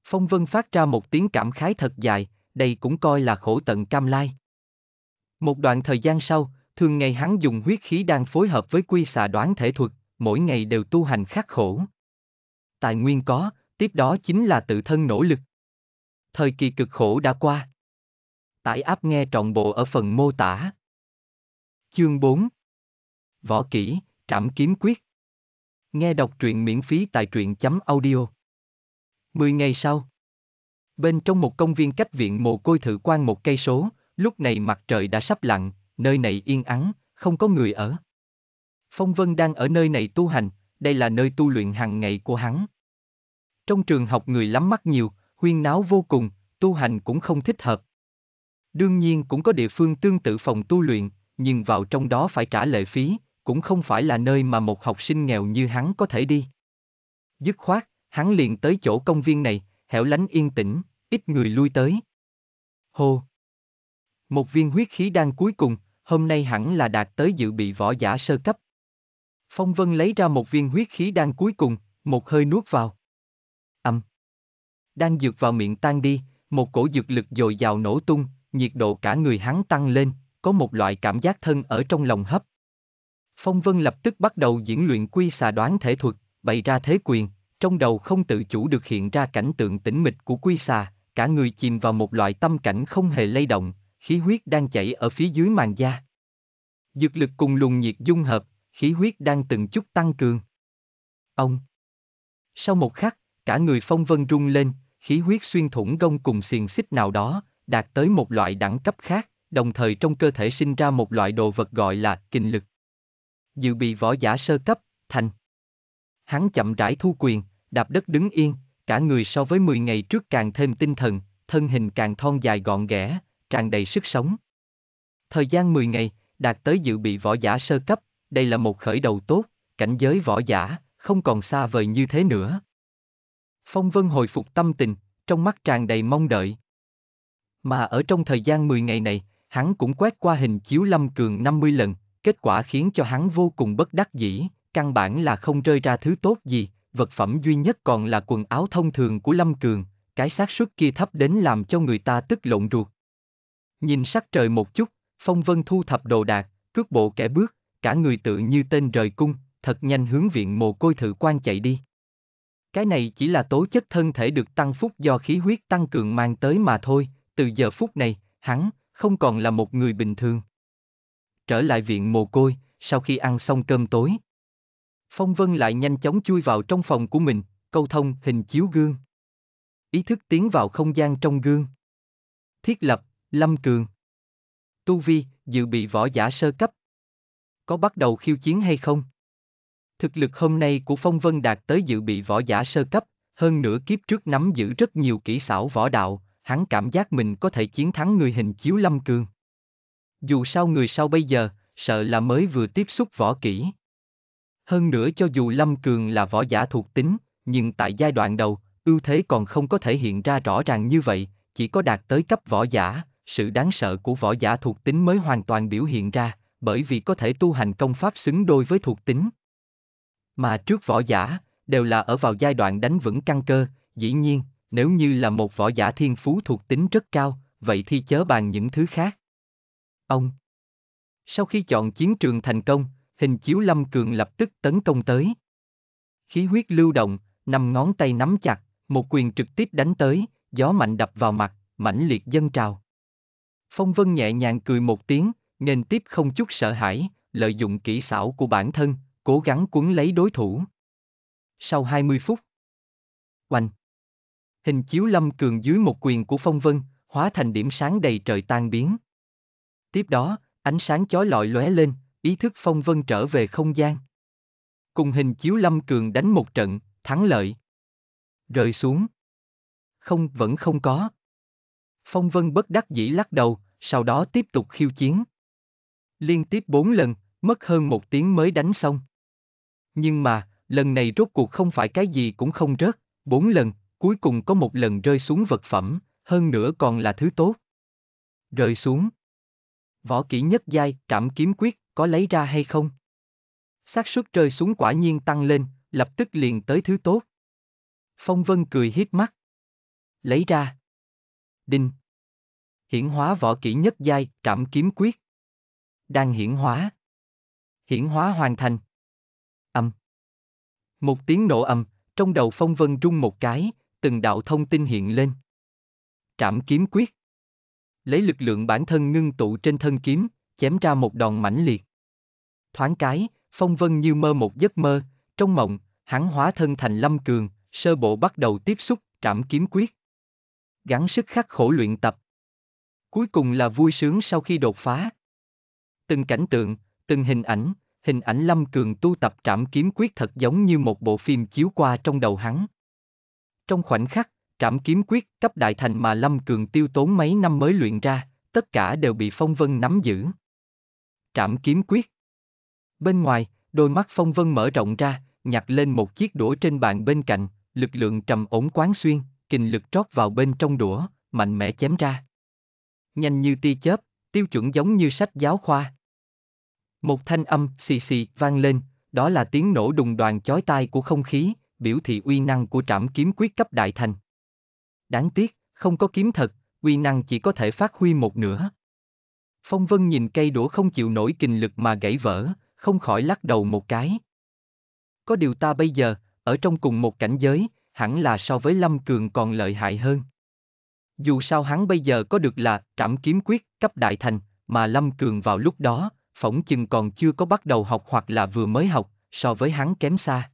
Phong Vân phát ra một tiếng cảm khái thật dài, đây cũng coi là khổ tận cam lai. Một đoạn thời gian sau, thường ngày hắn dùng huyết khí đan phối hợp với quy xà đoán thể thuật, mỗi ngày đều tu hành khắc khổ. Tài nguyên có, tiếp đó chính là tự thân nỗ lực. Thời kỳ cực khổ đã qua. Tải áp nghe trọn bộ ở phần mô tả. Chương 4 võ kỹ, trảm kiếm quyết. Nghe đọc truyện miễn phí tại truyện chấm audio. 10 ngày sau. Bên trong một công viên cách viện mồ côi thử quan một cây số, lúc này mặt trời đã sắp lặn, nơi này yên ắng, không có người ở. Phong Vân đang ở nơi này tu hành, đây là nơi tu luyện hàng ngày của hắn. Trong trường học người lắm mắt nhiều, huyên náo vô cùng, tu hành cũng không thích hợp. Đương nhiên cũng có địa phương tương tự phòng tu luyện, nhưng vào trong đó phải trả lệ phí, cũng không phải là nơi mà một học sinh nghèo như hắn có thể đi. Dứt khoát, hắn liền tới chỗ công viên này, hẻo lánh yên tĩnh, ít người lui tới. Hô! Một viên huyết khí đang cuối cùng, hôm nay hẳn là đạt tới dự bị võ giả sơ cấp. Phong Vân lấy ra một viên huyết khí đang cuối cùng, một hơi nuốt vào. Âm! Đang dược vào miệng tan đi, một cổ dược lực dồi dào nổ tung, nhiệt độ cả người hắn tăng lên, có một loại cảm giác thân ở trong lòng hấp. Phong Vân lập tức bắt đầu diễn luyện quy xà đoán thể thuật, bày ra thế quyền, trong đầu không tự chủ được hiện ra cảnh tượng tĩnh mịch của quy xà, cả người chìm vào một loại tâm cảnh không hề lay động, khí huyết đang chảy ở phía dưới màn da. Dược lực cùng luồng nhiệt dung hợp, khí huyết đang từng chút tăng cường. Ông! Sau một khắc, cả người phong vân rung lên, khí huyết xuyên thủng gông cùng xiềng xích nào đó, đạt tới một loại đẳng cấp khác, đồng thời trong cơ thể sinh ra một loại đồ vật gọi là kình lực dự bị võ giả sơ cấp, thành. Hắn chậm rãi thu quyền, đạp đất đứng yên, cả người so với 10 ngày trước càng thêm tinh thần, thân hình càng thon dài gọn ghẽ, tràn đầy sức sống. Thời gian 10 ngày, đạt tới dự bị võ giả sơ cấp, đây là một khởi đầu tốt, cảnh giới võ giả, không còn xa vời như thế nữa. Phong Vân hồi phục tâm tình, trong mắt tràn đầy mong đợi. Mà ở trong thời gian 10 ngày này, hắn cũng quét qua hình chiếu Lâm Cường 50 lần, Kết quả khiến cho hắn vô cùng bất đắc dĩ, căn bản là không rơi ra thứ tốt gì, vật phẩm duy nhất còn là quần áo thông thường của Lâm Cường, cái xác suất kia thấp đến làm cho người ta tức lộn ruột. Nhìn sắc trời một chút, Phong Vân thu thập đồ đạc, cước bộ kẻ bước, cả người tự như tên rời cung, thật nhanh hướng viện mồ côi thử quan chạy đi. Cái này chỉ là tố chất thân thể được tăng phúc do khí huyết tăng cường mang tới mà thôi, từ giờ phút này, hắn không còn là một người bình thường trở lại viện mồ côi, sau khi ăn xong cơm tối. Phong Vân lại nhanh chóng chui vào trong phòng của mình, câu thông hình chiếu gương. Ý thức tiến vào không gian trong gương. Thiết lập, Lâm Cường. Tu Vi, dự bị võ giả sơ cấp. Có bắt đầu khiêu chiến hay không? Thực lực hôm nay của Phong Vân đạt tới dự bị võ giả sơ cấp, hơn nửa kiếp trước nắm giữ rất nhiều kỹ xảo võ đạo, hắn cảm giác mình có thể chiến thắng người hình chiếu Lâm Cường. Dù sao người sau bây giờ, sợ là mới vừa tiếp xúc võ kỹ. Hơn nữa cho dù Lâm Cường là võ giả thuộc tính, nhưng tại giai đoạn đầu, ưu thế còn không có thể hiện ra rõ ràng như vậy, chỉ có đạt tới cấp võ giả, sự đáng sợ của võ giả thuộc tính mới hoàn toàn biểu hiện ra, bởi vì có thể tu hành công pháp xứng đôi với thuộc tính. Mà trước võ giả, đều là ở vào giai đoạn đánh vững căn cơ, dĩ nhiên, nếu như là một võ giả thiên phú thuộc tính rất cao, vậy thì chớ bàn những thứ khác. Ông. Sau khi chọn chiến trường thành công, hình chiếu Lâm Cường lập tức tấn công tới. Khí huyết lưu động, năm ngón tay nắm chặt, một quyền trực tiếp đánh tới, gió mạnh đập vào mặt, mãnh liệt dân trào. Phong Vân nhẹ nhàng cười một tiếng, nên tiếp không chút sợ hãi, lợi dụng kỹ xảo của bản thân, cố gắng cuốn lấy đối thủ. Sau 20 phút, oanh, hình chiếu lâm cường dưới một quyền của Phong Vân, hóa thành điểm sáng đầy trời tan biến. Tiếp đó, ánh sáng chói lọi lóe lên, ý thức phong vân trở về không gian. Cùng hình chiếu Lâm Cường đánh một trận, thắng lợi. Rơi xuống. Không, vẫn không có. Phong vân bất đắc dĩ lắc đầu, sau đó tiếp tục khiêu chiến. Liên tiếp bốn lần, mất hơn một tiếng mới đánh xong. Nhưng mà, lần này rốt cuộc không phải cái gì cũng không rớt, bốn lần, cuối cùng có một lần rơi xuống vật phẩm, hơn nữa còn là thứ tốt. Rơi xuống võ kỹ nhất giai, trảm kiếm quyết, có lấy ra hay không? xác suất rơi xuống quả nhiên tăng lên, lập tức liền tới thứ tốt. Phong Vân cười hiếp mắt. Lấy ra. Đinh. Hiển hóa võ kỹ nhất giai, trảm kiếm quyết. Đang hiển hóa. Hiển hóa hoàn thành. Âm. Một tiếng nổ âm, trong đầu Phong Vân rung một cái, từng đạo thông tin hiện lên. Trảm kiếm quyết lấy lực lượng bản thân ngưng tụ trên thân kiếm, chém ra một đòn mãnh liệt. Thoáng cái, phong vân như mơ một giấc mơ, trong mộng, hắn hóa thân thành lâm cường, sơ bộ bắt đầu tiếp xúc, trảm kiếm quyết. Gắn sức khắc khổ luyện tập. Cuối cùng là vui sướng sau khi đột phá. Từng cảnh tượng, từng hình ảnh, hình ảnh lâm cường tu tập trảm kiếm quyết thật giống như một bộ phim chiếu qua trong đầu hắn. Trong khoảnh khắc, Trảm kiếm quyết cấp đại thành mà Lâm Cường tiêu tốn mấy năm mới luyện ra, tất cả đều bị Phong Vân nắm giữ. Trảm kiếm quyết Bên ngoài, đôi mắt Phong Vân mở rộng ra, nhặt lên một chiếc đũa trên bàn bên cạnh, lực lượng trầm ổn quán xuyên, kình lực trót vào bên trong đũa, mạnh mẽ chém ra. Nhanh như tia chớp, tiêu chuẩn giống như sách giáo khoa. Một thanh âm xì xì vang lên, đó là tiếng nổ đùng đoàn chói tai của không khí, biểu thị uy năng của trảm kiếm quyết cấp đại thành. Đáng tiếc, không có kiếm thật, quy năng chỉ có thể phát huy một nửa. Phong Vân nhìn cây đũa không chịu nổi kình lực mà gãy vỡ, không khỏi lắc đầu một cái. Có điều ta bây giờ, ở trong cùng một cảnh giới, hẳn là so với Lâm Cường còn lợi hại hơn. Dù sao hắn bây giờ có được là trảm kiếm quyết cấp đại thành, mà Lâm Cường vào lúc đó, phỏng chừng còn chưa có bắt đầu học hoặc là vừa mới học, so với hắn kém xa.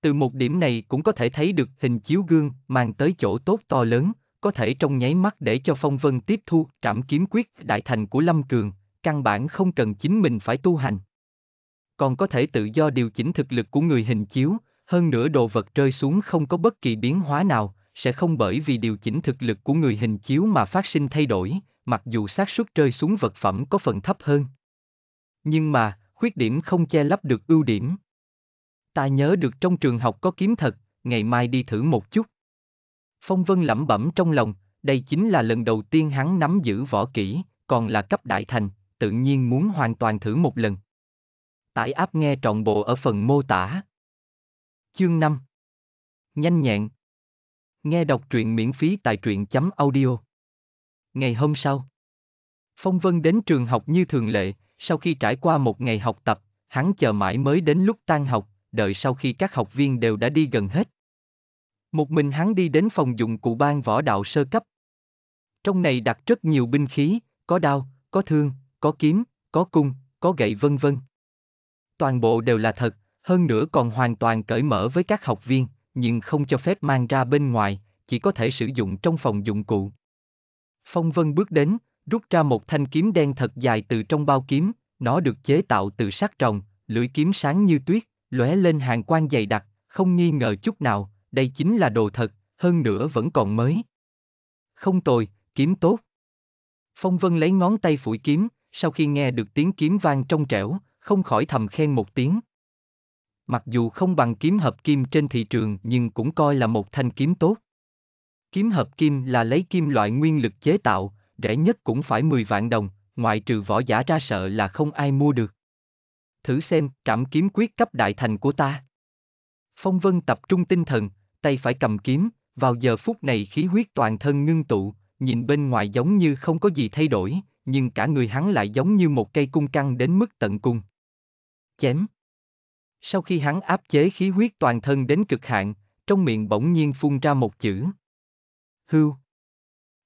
Từ một điểm này cũng có thể thấy được hình chiếu gương mang tới chỗ tốt to lớn, có thể trong nháy mắt để cho Phong Vân tiếp thu trảm kiếm quyết đại thành của Lâm Cường, căn bản không cần chính mình phải tu hành. Còn có thể tự do điều chỉnh thực lực của người hình chiếu, hơn nữa đồ vật rơi xuống không có bất kỳ biến hóa nào, sẽ không bởi vì điều chỉnh thực lực của người hình chiếu mà phát sinh thay đổi, mặc dù xác suất rơi xuống vật phẩm có phần thấp hơn. Nhưng mà, khuyết điểm không che lấp được ưu điểm. Ta nhớ được trong trường học có kiếm thật, ngày mai đi thử một chút. Phong Vân lẩm bẩm trong lòng, đây chính là lần đầu tiên hắn nắm giữ võ kỹ, còn là cấp đại thành, tự nhiên muốn hoàn toàn thử một lần. Tải áp nghe trọn bộ ở phần mô tả. Chương 5 Nhanh nhẹn Nghe đọc truyện miễn phí tại truyện chấm audio. Ngày hôm sau Phong Vân đến trường học như thường lệ, sau khi trải qua một ngày học tập, hắn chờ mãi mới đến lúc tan học, đợi sau khi các học viên đều đã đi gần hết. Một mình hắn đi đến phòng dụng cụ ban võ đạo sơ cấp. Trong này đặt rất nhiều binh khí, có đao, có thương, có kiếm, có cung, có gậy vân vân. Toàn bộ đều là thật, hơn nữa còn hoàn toàn cởi mở với các học viên, nhưng không cho phép mang ra bên ngoài, chỉ có thể sử dụng trong phòng dụng cụ. Phong Vân bước đến, rút ra một thanh kiếm đen thật dài từ trong bao kiếm, nó được chế tạo từ sắt rồng, lưỡi kiếm sáng như tuyết, lóe lên hàng quan dày đặc, không nghi ngờ chút nào, đây chính là đồ thật, hơn nữa vẫn còn mới. Không tồi, kiếm tốt. Phong Vân lấy ngón tay phủi kiếm, sau khi nghe được tiếng kiếm vang trong trẻo, không khỏi thầm khen một tiếng. Mặc dù không bằng kiếm hợp kim trên thị trường nhưng cũng coi là một thanh kiếm tốt. Kiếm hợp kim là lấy kim loại nguyên lực chế tạo, rẻ nhất cũng phải 10 vạn đồng, ngoại trừ võ giả ra sợ là không ai mua được thử xem, cảm kiếm quyết cấp đại thành của ta. Phong Vân tập trung tinh thần, tay phải cầm kiếm, vào giờ phút này khí huyết toàn thân ngưng tụ, nhìn bên ngoài giống như không có gì thay đổi, nhưng cả người hắn lại giống như một cây cung căng đến mức tận cùng. Chém. Sau khi hắn áp chế khí huyết toàn thân đến cực hạn, trong miệng bỗng nhiên phun ra một chữ. Hưu.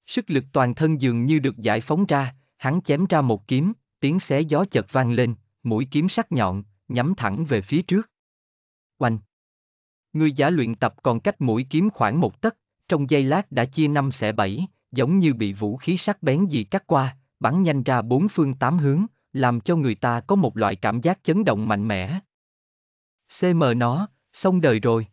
Sức lực toàn thân dường như được giải phóng ra, hắn chém ra một kiếm, tiếng xé gió chợt vang lên, mũi kiếm sắc nhọn, nhắm thẳng về phía trước. Oanh! Người giả luyện tập còn cách mũi kiếm khoảng một tấc, trong giây lát đã chia năm xẻ bảy, giống như bị vũ khí sắc bén gì cắt qua, bắn nhanh ra bốn phương tám hướng, làm cho người ta có một loại cảm giác chấn động mạnh mẽ. CM nó, xong đời rồi.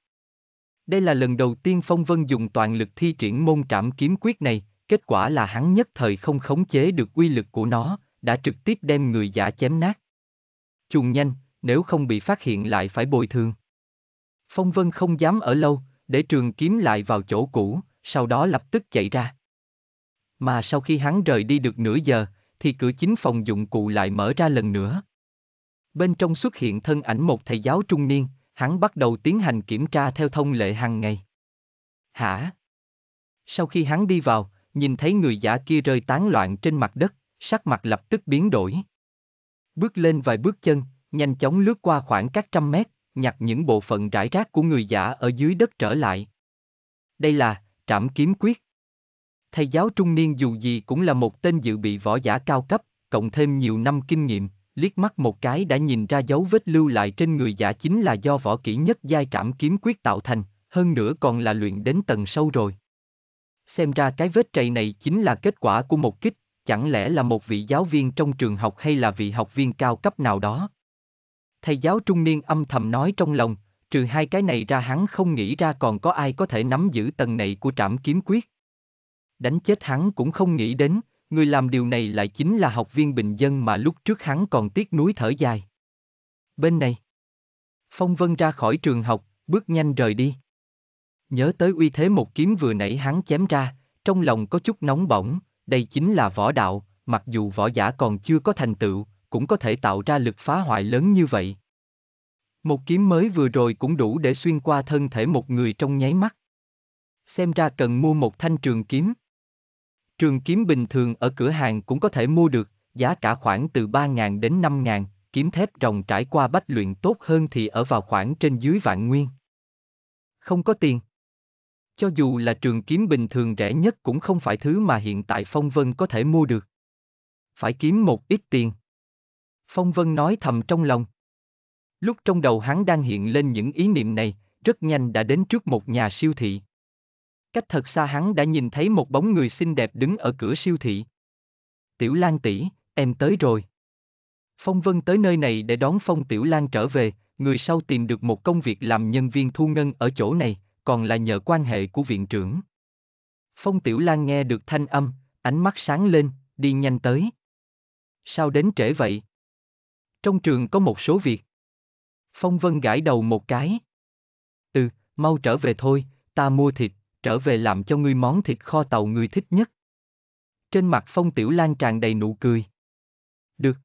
Đây là lần đầu tiên Phong Vân dùng toàn lực thi triển môn trạm kiếm quyết này, kết quả là hắn nhất thời không khống chế được uy lực của nó, đã trực tiếp đem người giả chém nát chuồn nhanh, nếu không bị phát hiện lại phải bồi thường. Phong Vân không dám ở lâu, để trường kiếm lại vào chỗ cũ, sau đó lập tức chạy ra. Mà sau khi hắn rời đi được nửa giờ, thì cửa chính phòng dụng cụ lại mở ra lần nữa. Bên trong xuất hiện thân ảnh một thầy giáo trung niên, hắn bắt đầu tiến hành kiểm tra theo thông lệ hàng ngày. Hả? Sau khi hắn đi vào, nhìn thấy người giả kia rơi tán loạn trên mặt đất, sắc mặt lập tức biến đổi bước lên vài bước chân, nhanh chóng lướt qua khoảng các trăm mét, nhặt những bộ phận rải rác của người giả ở dưới đất trở lại. Đây là trảm kiếm quyết. Thầy giáo trung niên dù gì cũng là một tên dự bị võ giả cao cấp, cộng thêm nhiều năm kinh nghiệm, liếc mắt một cái đã nhìn ra dấu vết lưu lại trên người giả chính là do võ kỹ nhất giai trảm kiếm quyết tạo thành, hơn nữa còn là luyện đến tầng sâu rồi. Xem ra cái vết trầy này chính là kết quả của một kích chẳng lẽ là một vị giáo viên trong trường học hay là vị học viên cao cấp nào đó. Thầy giáo trung niên âm thầm nói trong lòng, trừ hai cái này ra hắn không nghĩ ra còn có ai có thể nắm giữ tầng này của trạm kiếm quyết. Đánh chết hắn cũng không nghĩ đến, người làm điều này lại chính là học viên bình dân mà lúc trước hắn còn tiếc núi thở dài. Bên này, Phong Vân ra khỏi trường học, bước nhanh rời đi. Nhớ tới uy thế một kiếm vừa nãy hắn chém ra, trong lòng có chút nóng bỏng, đây chính là võ đạo, mặc dù võ giả còn chưa có thành tựu, cũng có thể tạo ra lực phá hoại lớn như vậy. Một kiếm mới vừa rồi cũng đủ để xuyên qua thân thể một người trong nháy mắt. Xem ra cần mua một thanh trường kiếm. Trường kiếm bình thường ở cửa hàng cũng có thể mua được, giá cả khoảng từ 3.000 đến 5.000, kiếm thép rồng trải qua bách luyện tốt hơn thì ở vào khoảng trên dưới vạn nguyên. Không có tiền cho dù là trường kiếm bình thường rẻ nhất cũng không phải thứ mà hiện tại Phong Vân có thể mua được. Phải kiếm một ít tiền. Phong Vân nói thầm trong lòng. Lúc trong đầu hắn đang hiện lên những ý niệm này, rất nhanh đã đến trước một nhà siêu thị. Cách thật xa hắn đã nhìn thấy một bóng người xinh đẹp đứng ở cửa siêu thị. Tiểu Lan tỷ, em tới rồi. Phong Vân tới nơi này để đón Phong Tiểu Lan trở về, người sau tìm được một công việc làm nhân viên thu ngân ở chỗ này, còn là nhờ quan hệ của viện trưởng. Phong Tiểu Lan nghe được thanh âm, ánh mắt sáng lên, đi nhanh tới. Sao đến trễ vậy? Trong trường có một số việc. Phong Vân gãi đầu một cái. Ừ, mau trở về thôi, ta mua thịt, trở về làm cho ngươi món thịt kho tàu ngươi thích nhất. Trên mặt Phong Tiểu Lan tràn đầy nụ cười. Được.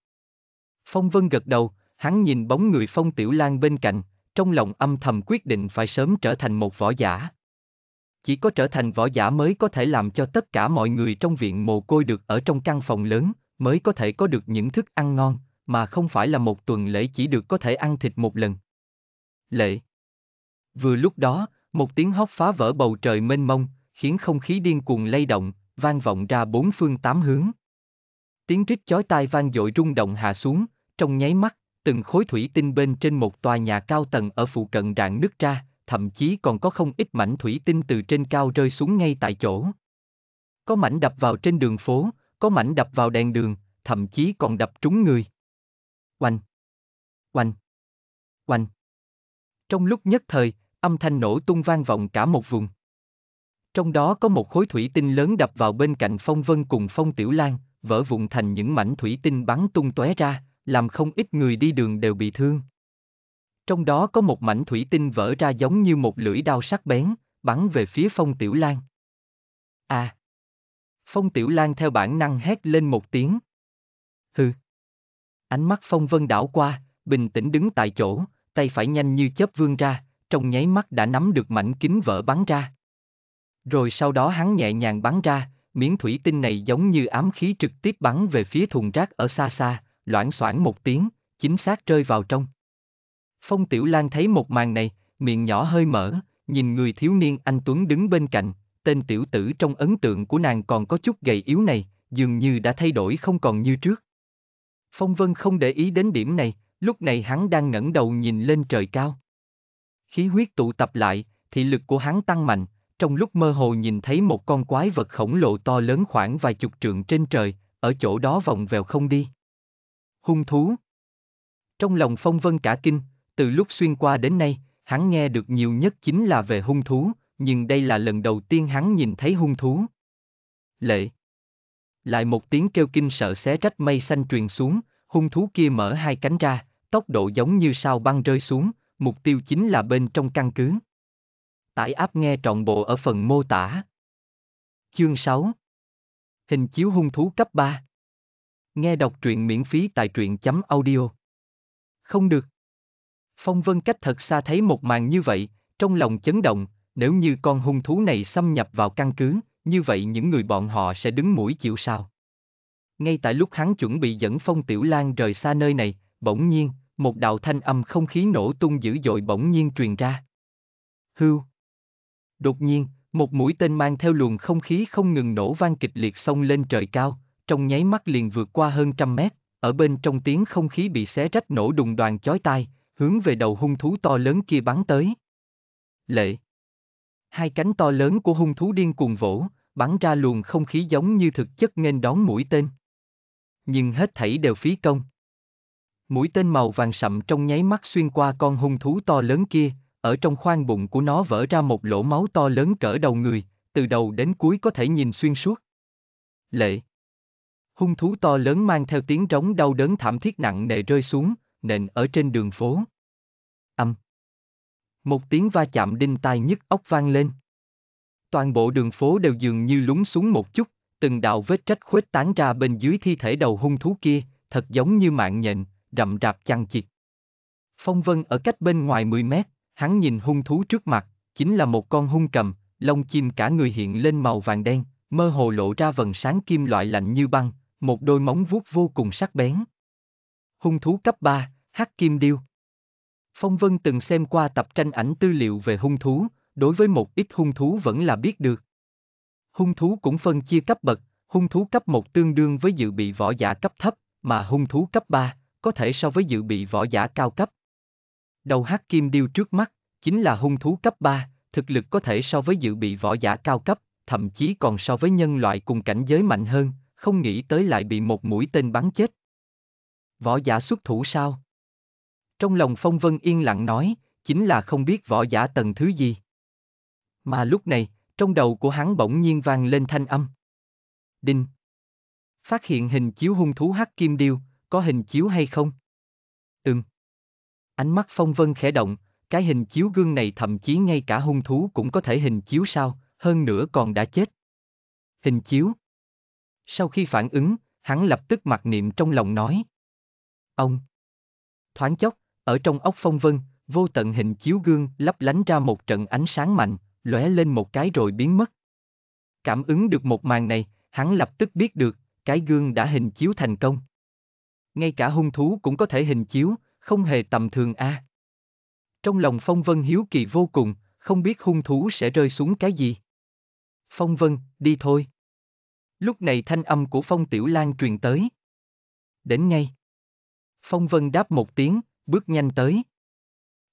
Phong Vân gật đầu, hắn nhìn bóng người Phong Tiểu Lan bên cạnh, trong lòng âm thầm quyết định phải sớm trở thành một võ giả. Chỉ có trở thành võ giả mới có thể làm cho tất cả mọi người trong viện mồ côi được ở trong căn phòng lớn, mới có thể có được những thức ăn ngon, mà không phải là một tuần lễ chỉ được có thể ăn thịt một lần. Lệ Vừa lúc đó, một tiếng hót phá vỡ bầu trời mênh mông, khiến không khí điên cuồng lay động, vang vọng ra bốn phương tám hướng. Tiếng rít chói tai vang dội rung động hạ xuống, trong nháy mắt, từng khối thủy tinh bên trên một tòa nhà cao tầng ở phụ cận rạn nứt ra, thậm chí còn có không ít mảnh thủy tinh từ trên cao rơi xuống ngay tại chỗ. Có mảnh đập vào trên đường phố, có mảnh đập vào đèn đường, thậm chí còn đập trúng người. Oanh! Oanh! Oanh! Trong lúc nhất thời, âm thanh nổ tung vang vọng cả một vùng. Trong đó có một khối thủy tinh lớn đập vào bên cạnh Phong Vân cùng Phong Tiểu Lan, vỡ vụn thành những mảnh thủy tinh bắn tung tóe ra, làm không ít người đi đường đều bị thương. Trong đó có một mảnh thủy tinh vỡ ra giống như một lưỡi đao sắc bén, bắn về phía Phong Tiểu Lan. À! Phong Tiểu Lan theo bản năng hét lên một tiếng. Hừ! Ánh mắt Phong Vân đảo qua, bình tĩnh đứng tại chỗ, tay phải nhanh như chớp vươn ra, trong nháy mắt đã nắm được mảnh kính vỡ bắn ra. Rồi sau đó hắn nhẹ nhàng bắn ra, miếng thủy tinh này giống như ám khí trực tiếp bắn về phía thùng rác ở xa xa, loảng xoảng một tiếng, chính xác rơi vào trong. Phong Tiểu Lan thấy một màn này, miệng nhỏ hơi mở, nhìn người thiếu niên anh Tuấn đứng bên cạnh, tên tiểu tử trong ấn tượng của nàng còn có chút gầy yếu này, dường như đã thay đổi không còn như trước. Phong Vân không để ý đến điểm này, lúc này hắn đang ngẩng đầu nhìn lên trời cao. Khí huyết tụ tập lại, thị lực của hắn tăng mạnh, trong lúc mơ hồ nhìn thấy một con quái vật khổng lồ to lớn khoảng vài chục trượng trên trời, ở chỗ đó vòng vèo không đi hung thú. Trong lòng Phong Vân cả kinh, từ lúc xuyên qua đến nay, hắn nghe được nhiều nhất chính là về hung thú, nhưng đây là lần đầu tiên hắn nhìn thấy hung thú. Lệ Lại một tiếng kêu kinh sợ xé rách mây xanh truyền xuống, hung thú kia mở hai cánh ra, tốc độ giống như sao băng rơi xuống, mục tiêu chính là bên trong căn cứ. Tải áp nghe trọn bộ ở phần mô tả. Chương 6 Hình chiếu hung thú cấp 3 Nghe đọc truyện miễn phí tại truyện chấm audio. Không được. Phong Vân cách thật xa thấy một màn như vậy, trong lòng chấn động, nếu như con hung thú này xâm nhập vào căn cứ, như vậy những người bọn họ sẽ đứng mũi chịu sao. Ngay tại lúc hắn chuẩn bị dẫn Phong Tiểu Lan rời xa nơi này, bỗng nhiên, một đạo thanh âm không khí nổ tung dữ dội bỗng nhiên truyền ra. Hưu. Đột nhiên, một mũi tên mang theo luồng không khí không ngừng nổ vang kịch liệt xông lên trời cao, trong nháy mắt liền vượt qua hơn trăm mét, ở bên trong tiếng không khí bị xé rách nổ đùng đoàn chói tai, hướng về đầu hung thú to lớn kia bắn tới. Lệ Hai cánh to lớn của hung thú điên cuồng vỗ, bắn ra luồng không khí giống như thực chất nghênh đón mũi tên. Nhưng hết thảy đều phí công. Mũi tên màu vàng sậm trong nháy mắt xuyên qua con hung thú to lớn kia, ở trong khoang bụng của nó vỡ ra một lỗ máu to lớn cỡ đầu người, từ đầu đến cuối có thể nhìn xuyên suốt. Lệ hung thú to lớn mang theo tiếng rống đau đớn thảm thiết nặng nề rơi xuống, nền ở trên đường phố. Âm. Một tiếng va chạm đinh tai nhức óc vang lên. Toàn bộ đường phố đều dường như lún xuống một chút, từng đạo vết trách khuếch tán ra bên dưới thi thể đầu hung thú kia, thật giống như mạng nhện, rậm rạp chằng chịt. Phong Vân ở cách bên ngoài 10 mét, hắn nhìn hung thú trước mặt, chính là một con hung cầm, lông chim cả người hiện lên màu vàng đen, mơ hồ lộ ra vần sáng kim loại lạnh như băng, một đôi móng vuốt vô cùng sắc bén. Hung thú cấp 3, Hắc Kim Điêu. Phong Vân từng xem qua tập tranh ảnh tư liệu về hung thú, đối với một ít hung thú vẫn là biết được. Hung thú cũng phân chia cấp bậc, hung thú cấp 1 tương đương với dự bị võ giả cấp thấp, mà hung thú cấp 3 có thể so với dự bị võ giả cao cấp. Đầu hắc kim điêu trước mắt chính là hung thú cấp 3, thực lực có thể so với dự bị võ giả cao cấp, thậm chí còn so với nhân loại cùng cảnh giới mạnh hơn, không nghĩ tới lại bị một mũi tên bắn chết. Võ giả xuất thủ sao? Trong lòng Phong Vân yên lặng nói, chính là không biết võ giả tầng thứ gì. Mà lúc này, trong đầu của hắn bỗng nhiên vang lên thanh âm. Đinh. Phát hiện hình chiếu hung thú hắc kim điêu, có hình chiếu hay không? Ừm. Ánh mắt Phong Vân khẽ động, cái hình chiếu gương này thậm chí ngay cả hung thú cũng có thể hình chiếu sao, hơn nữa còn đã chết. Hình chiếu. Sau khi phản ứng, hắn lập tức mặc niệm trong lòng nói. Ông! Thoáng chốc, ở trong ốc phong vân, vô tận hình chiếu gương lấp lánh ra một trận ánh sáng mạnh, lóe lên một cái rồi biến mất. Cảm ứng được một màn này, hắn lập tức biết được, cái gương đã hình chiếu thành công. Ngay cả hung thú cũng có thể hình chiếu, không hề tầm thường a. À. Trong lòng Phong Vân hiếu kỳ vô cùng, không biết hung thú sẽ rơi xuống cái gì. Phong Vân, đi thôi. Lúc này thanh âm của Phong Tiểu Lan truyền tới. Đến ngay. Phong Vân đáp một tiếng, bước nhanh tới.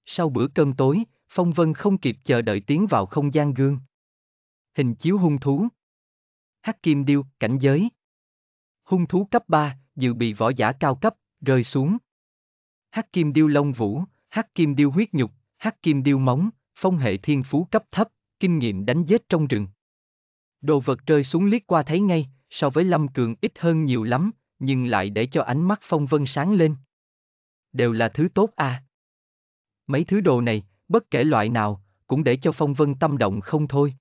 Sau bữa cơm tối, Phong Vân không kịp chờ đợi tiến vào không gian gương. Hình chiếu hung thú. Hắc Kim Điêu, cảnh giới. Hung thú cấp 3, dự bị võ giả cao cấp, rơi xuống. Hắc Kim Điêu Long Vũ, Hắc Kim Điêu Huyết Nhục, Hắc Kim Điêu Móng, phong hệ thiên phú cấp thấp, kinh nghiệm đánh giết trong rừng. Đồ vật rơi xuống liếc qua thấy ngay, so với Lâm Cường ít hơn nhiều lắm, nhưng lại để cho ánh mắt phong vân sáng lên. Đều là thứ tốt à. Mấy thứ đồ này, bất kể loại nào, cũng để cho phong vân tâm động không thôi.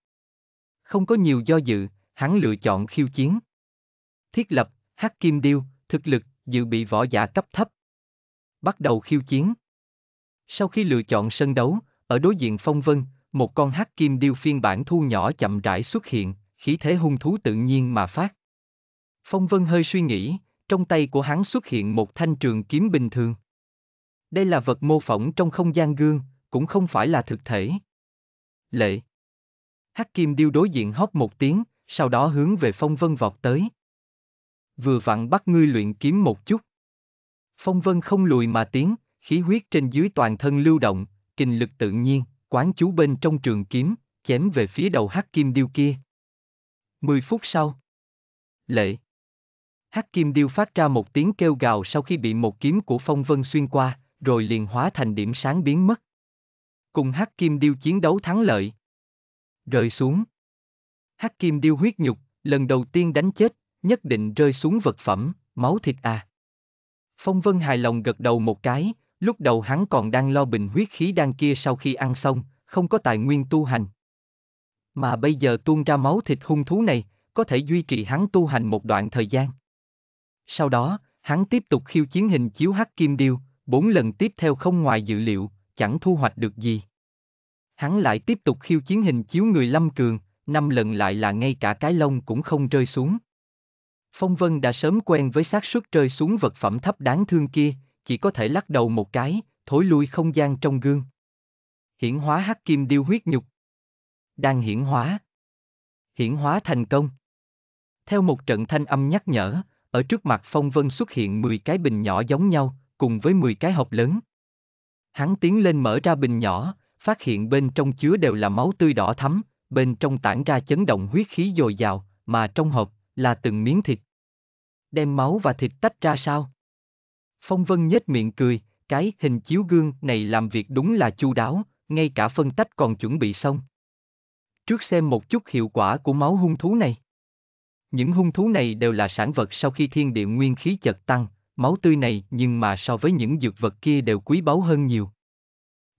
Không có nhiều do dự, hắn lựa chọn khiêu chiến. Thiết lập, hắc kim điêu, thực lực, dự bị võ giả cấp thấp. Bắt đầu khiêu chiến. Sau khi lựa chọn sân đấu, ở đối diện phong vân, một con hắc kim điêu phiên bản thu nhỏ chậm rãi xuất hiện, khí thế hung thú tự nhiên mà phát. Phong Vân hơi suy nghĩ, trong tay của hắn xuất hiện một thanh trường kiếm bình thường. Đây là vật mô phỏng trong không gian gương, cũng không phải là thực thể. Lệ Hắc Kim Điêu đối diện hóp một tiếng, sau đó hướng về Phong Vân vọt tới. Vừa vặn bắt ngươi luyện kiếm một chút. Phong Vân không lùi mà tiến, khí huyết trên dưới toàn thân lưu động, kinh lực tự nhiên, quán chú bên trong trường kiếm, chém về phía đầu Hắc Kim Điêu kia. 10 phút sau. Lệ. Hắc Kim Điêu phát ra một tiếng kêu gào sau khi bị một kiếm của Phong Vân xuyên qua, rồi liền hóa thành điểm sáng biến mất. Cùng Hắc Kim Điêu chiến đấu thắng lợi. Rơi xuống. Hắc Kim Điêu huyết nhục, lần đầu tiên đánh chết, nhất định rơi xuống vật phẩm, máu thịt à. Phong Vân hài lòng gật đầu một cái, lúc đầu hắn còn đang lo bình huyết khí đan kia sau khi ăn xong, không có tài nguyên tu hành. Mà bây giờ tuôn ra máu thịt hung thú này, có thể duy trì hắn tu hành một đoạn thời gian. Sau đó, hắn tiếp tục khiêu chiến hình chiếu hắc kim điêu, bốn lần tiếp theo không ngoài dự liệu, chẳng thu hoạch được gì. Hắn lại tiếp tục khiêu chiến hình chiếu người lâm cường, năm lần lại là ngay cả cái lông cũng không rơi xuống. Phong Vân đã sớm quen với xác suất rơi xuống vật phẩm thấp đáng thương kia, chỉ có thể lắc đầu một cái, thối lui không gian trong gương. Hiển hóa hắc kim điêu huyết nhục, đang hiển hóa. Hiển hóa thành công. Theo một trận thanh âm nhắc nhở, ở trước mặt Phong Vân xuất hiện 10 cái bình nhỏ giống nhau, cùng với 10 cái hộp lớn. Hắn tiến lên mở ra bình nhỏ, phát hiện bên trong chứa đều là máu tươi đỏ thắm, bên trong tản ra chấn động huyết khí dồi dào, mà trong hộp là từng miếng thịt. Đem máu và thịt tách ra sao? Phong Vân nhếch miệng cười, cái hình chiếu gương này làm việc đúng là chu đáo, ngay cả phân tách còn chuẩn bị xong trước xem một chút hiệu quả của máu hung thú này. Những hung thú này đều là sản vật sau khi thiên địa nguyên khí chật tăng, máu tươi này nhưng mà so với những dược vật kia đều quý báu hơn nhiều.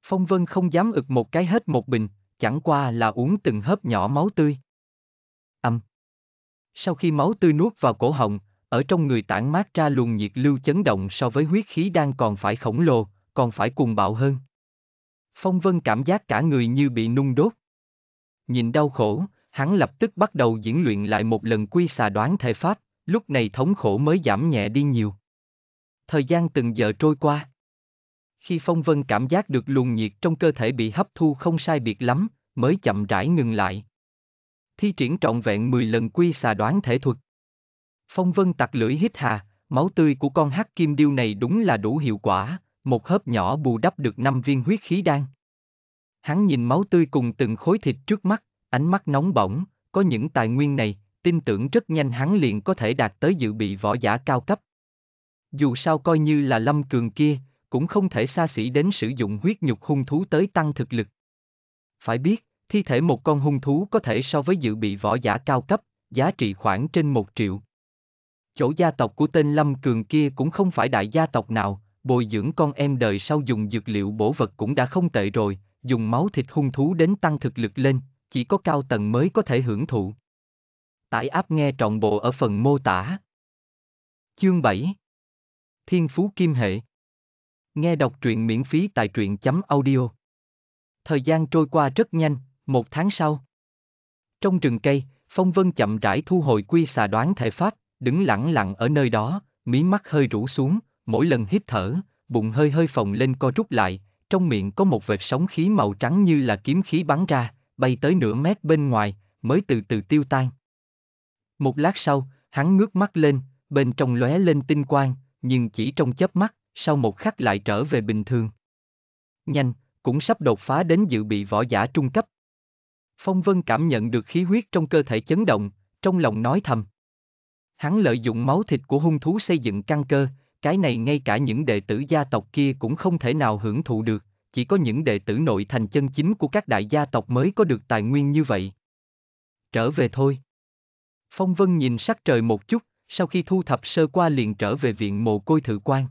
Phong Vân không dám ực một cái hết một bình, chẳng qua là uống từng hớp nhỏ máu tươi. Âm. Sau khi máu tươi nuốt vào cổ họng, ở trong người tản mát ra luồng nhiệt lưu chấn động so với huyết khí đang còn phải khổng lồ, còn phải cuồng bạo hơn. Phong Vân cảm giác cả người như bị nung đốt. Nhìn đau khổ, hắn lập tức bắt đầu diễn luyện lại một lần quy xà đoán thể pháp, lúc này thống khổ mới giảm nhẹ đi nhiều. Thời gian từng giờ trôi qua. Khi Phong Vân cảm giác được luồng nhiệt trong cơ thể bị hấp thu không sai biệt lắm, mới chậm rãi ngừng lại. Thi triển trọn vẹn 10 lần quy xà đoán thể thuật. Phong Vân tặc lưỡi hít hà, máu tươi của con hắc kim điêu này đúng là đủ hiệu quả, một hớp nhỏ bù đắp được năm viên huyết khí đan. Hắn nhìn máu tươi cùng từng khối thịt trước mắt, ánh mắt nóng bỏng, có những tài nguyên này, tin tưởng rất nhanh hắn liền có thể đạt tới dự bị võ giả cao cấp. Dù sao coi như là lâm cường kia, cũng không thể xa xỉ đến sử dụng huyết nhục hung thú tới tăng thực lực. Phải biết, thi thể một con hung thú có thể so với dự bị võ giả cao cấp, giá trị khoảng trên một triệu. Chỗ gia tộc của tên Lâm Cường kia cũng không phải đại gia tộc nào, bồi dưỡng con em đời sau dùng dược liệu bổ vật cũng đã không tệ rồi, dùng máu thịt hung thú đến tăng thực lực lên, chỉ có cao tầng mới có thể hưởng thụ. Tải áp nghe trọn bộ ở phần mô tả. Chương 7 Thiên Phú Kim Hệ Nghe đọc truyện miễn phí tại truyện chấm audio. Thời gian trôi qua rất nhanh, một tháng sau. Trong rừng cây, Phong Vân chậm rãi thu hồi quy xà đoán thể pháp, đứng lặng lặng ở nơi đó, mí mắt hơi rũ xuống, mỗi lần hít thở, bụng hơi hơi phồng lên co rút lại, trong miệng có một vệt sóng khí màu trắng như là kiếm khí bắn ra, bay tới nửa mét bên ngoài, mới từ từ tiêu tan. Một lát sau, hắn ngước mắt lên, bên trong lóe lên tinh quang, nhưng chỉ trong chớp mắt, sau một khắc lại trở về bình thường. Nhanh, cũng sắp đột phá đến dự bị võ giả trung cấp. Phong Vân cảm nhận được khí huyết trong cơ thể chấn động, trong lòng nói thầm. Hắn lợi dụng máu thịt của hung thú xây dựng căn cơ, cái này ngay cả những đệ tử gia tộc kia cũng không thể nào hưởng thụ được, chỉ có những đệ tử nội thành chân chính của các đại gia tộc mới có được tài nguyên như vậy. Trở về thôi. Phong Vân nhìn sắc trời một chút, sau khi thu thập sơ qua liền trở về viện mồ côi thự quan.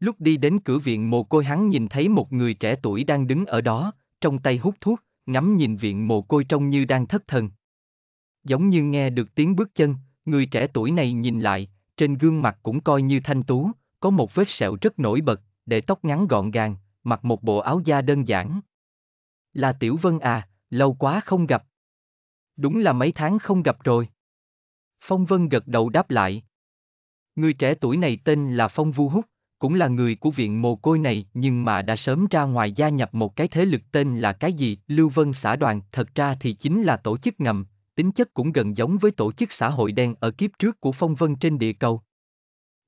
Lúc đi đến cửa viện mồ côi hắn nhìn thấy một người trẻ tuổi đang đứng ở đó, trong tay hút thuốc, ngắm nhìn viện mồ côi trông như đang thất thần. Giống như nghe được tiếng bước chân, người trẻ tuổi này nhìn lại, trên gương mặt cũng coi như thanh tú, có một vết sẹo rất nổi bật, để tóc ngắn gọn gàng, mặc một bộ áo da đơn giản. Là Tiểu Vân à, lâu quá không gặp. Đúng là mấy tháng không gặp rồi. Phong Vân gật đầu đáp lại. Người trẻ tuổi này tên là Phong Vu Húc, cũng là người của viện mồ côi này nhưng mà đã sớm ra ngoài gia nhập một cái thế lực tên là cái gì, Lưu Vân xã đoàn, thật ra thì chính là tổ chức ngầm, tính chất cũng gần giống với tổ chức xã hội đen ở kiếp trước của Phong Vân trên địa cầu.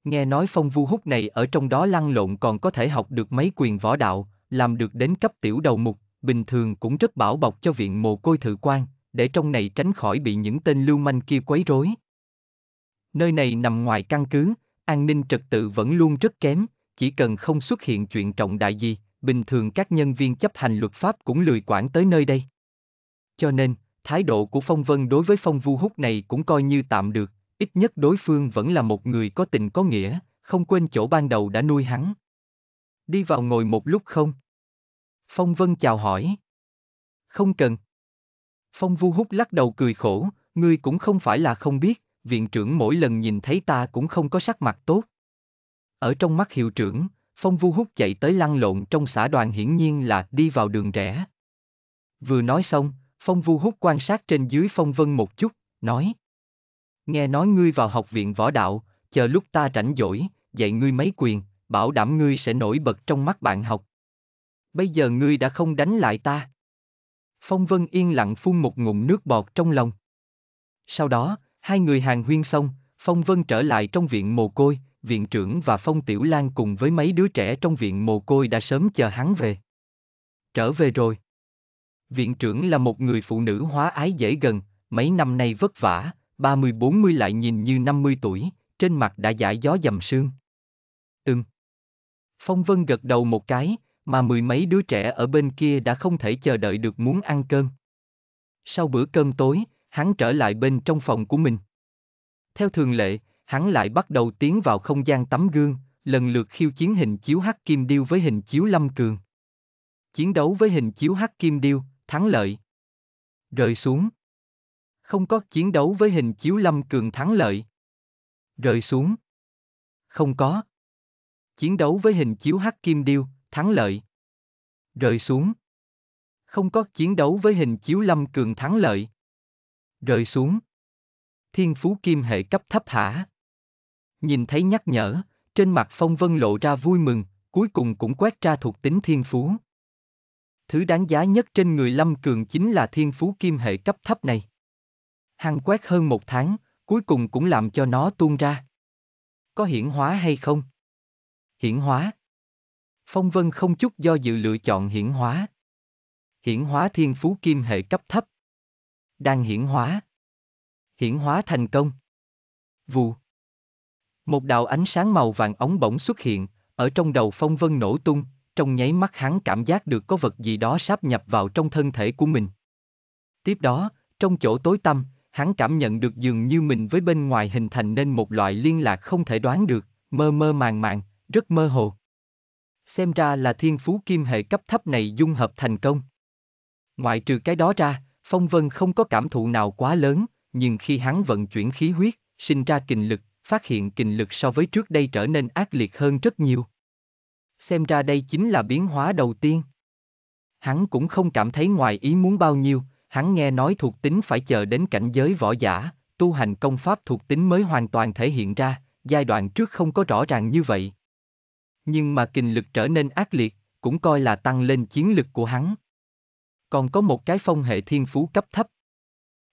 Nghe nói Phong Vu Hút này ở trong đó lăn lộn còn có thể học được mấy quyền võ đạo, làm được đến cấp tiểu đầu mục, bình thường cũng rất bảo bọc cho viện mồ côi thự quan, để trong này tránh khỏi bị những tên lưu manh kia quấy rối. Nơi này nằm ngoài căn cứ, an ninh trật tự vẫn luôn rất kém, chỉ cần không xuất hiện chuyện trọng đại gì, bình thường các nhân viên chấp hành luật pháp cũng lười quản tới nơi đây. Cho nên, Thái độ của Phong Vân đối với Phong Vu Húc này cũng coi như tạm được, ít nhất đối phương vẫn là một người có tình có nghĩa, không quên chỗ ban đầu đã nuôi hắn. Đi vào ngồi một lúc không? Phong Vân chào hỏi. Không cần. Phong Vu Húc lắc đầu cười khổ, ngươi cũng không phải là không biết, viện trưởng mỗi lần nhìn thấy ta cũng không có sắc mặt tốt. Ở trong mắt hiệu trưởng, Phong Vu Húc chạy tới lăn lộn trong xã đoàn hiển nhiên là đi vào đường rẽ. Vừa nói xong, Phong Vu Hút quan sát trên dưới phong vân một chút, nói. Nghe nói ngươi vào học viện võ đạo, chờ lúc ta rảnh rỗi, dạy ngươi mấy quyền, bảo đảm ngươi sẽ nổi bật trong mắt bạn học. Bây giờ ngươi đã không đánh lại ta. Phong Vân yên lặng phun một ngụm nước bọt trong lòng. Sau đó, hai người hàng huyên xong, Phong Vân trở lại trong viện mồ côi, viện trưởng và Phong Tiểu Lan cùng với mấy đứa trẻ trong viện mồ côi đã sớm chờ hắn về. Trở về rồi. Viện trưởng là một người phụ nữ hóa ái dễ gần, mấy năm nay vất vả, 30-40 lại nhìn như 50 tuổi, trên mặt đã giải gió dầm sương. Ừm. Phong Vân gật đầu một cái, mà mười mấy đứa trẻ ở bên kia đã không thể chờ đợi được muốn ăn cơm. Sau bữa cơm tối, hắn trở lại bên trong phòng của mình. Theo thường lệ, hắn lại bắt đầu tiến vào không gian tấm gương, lần lượt khiêu chiến hình chiếu hắc kim điêu với hình chiếu lâm cường. Chiến đấu với hình chiếu hắc kim điêu, thắng lợi. Rời xuống. Không có chiến đấu với hình chiếu Lâm Cường thắng lợi. Rời xuống. Không có. Chiến đấu với hình chiếu Hắc Kim Điêu, thắng lợi. Rời xuống. Không có chiến đấu với hình chiếu Lâm Cường thắng lợi. Rời xuống. Thiên phú kim hệ cấp thấp hả? Nhìn thấy nhắc nhở, trên mặt Phong Vân lộ ra vui mừng, cuối cùng cũng quét ra thuộc tính thiên phú. Thứ đáng giá nhất trên người Lâm Cường chính là thiên phú kim hệ cấp thấp này. Hằng quét hơn một tháng, cuối cùng cũng làm cho nó tuôn ra. Có hiển hóa hay không? Hiển hóa. Phong Vân không chút do dự lựa chọn hiển hóa. Hiển hóa thiên phú kim hệ cấp thấp. Đang hiển hóa. Hiển hóa thành công. Vù. Một đạo ánh sáng màu vàng ống bỗng xuất hiện, ở trong đầu Phong Vân nổ tung, trong nháy mắt hắn cảm giác được có vật gì đó sáp nhập vào trong thân thể của mình. Tiếp đó, trong chỗ tối tăm, hắn cảm nhận được dường như mình với bên ngoài hình thành nên một loại liên lạc không thể đoán được, mơ mơ màng màng, rất mơ hồ. Xem ra là thiên phú kim hệ cấp thấp này dung hợp thành công. Ngoại trừ cái đó ra, Phong Vân không có cảm thụ nào quá lớn, nhưng khi hắn vận chuyển khí huyết, sinh ra kình lực, phát hiện kình lực so với trước đây trở nên ác liệt hơn rất nhiều. Xem ra đây chính là biến hóa đầu tiên. Hắn cũng không cảm thấy ngoài ý muốn bao nhiêu, hắn nghe nói thuộc tính phải chờ đến cảnh giới võ giả, tu hành công pháp thuộc tính mới hoàn toàn thể hiện ra, giai đoạn trước không có rõ ràng như vậy. Nhưng mà kinh lực trở nên ác liệt, cũng coi là tăng lên chiến lực của hắn. Còn có một cái phong hệ thiên phú cấp thấp.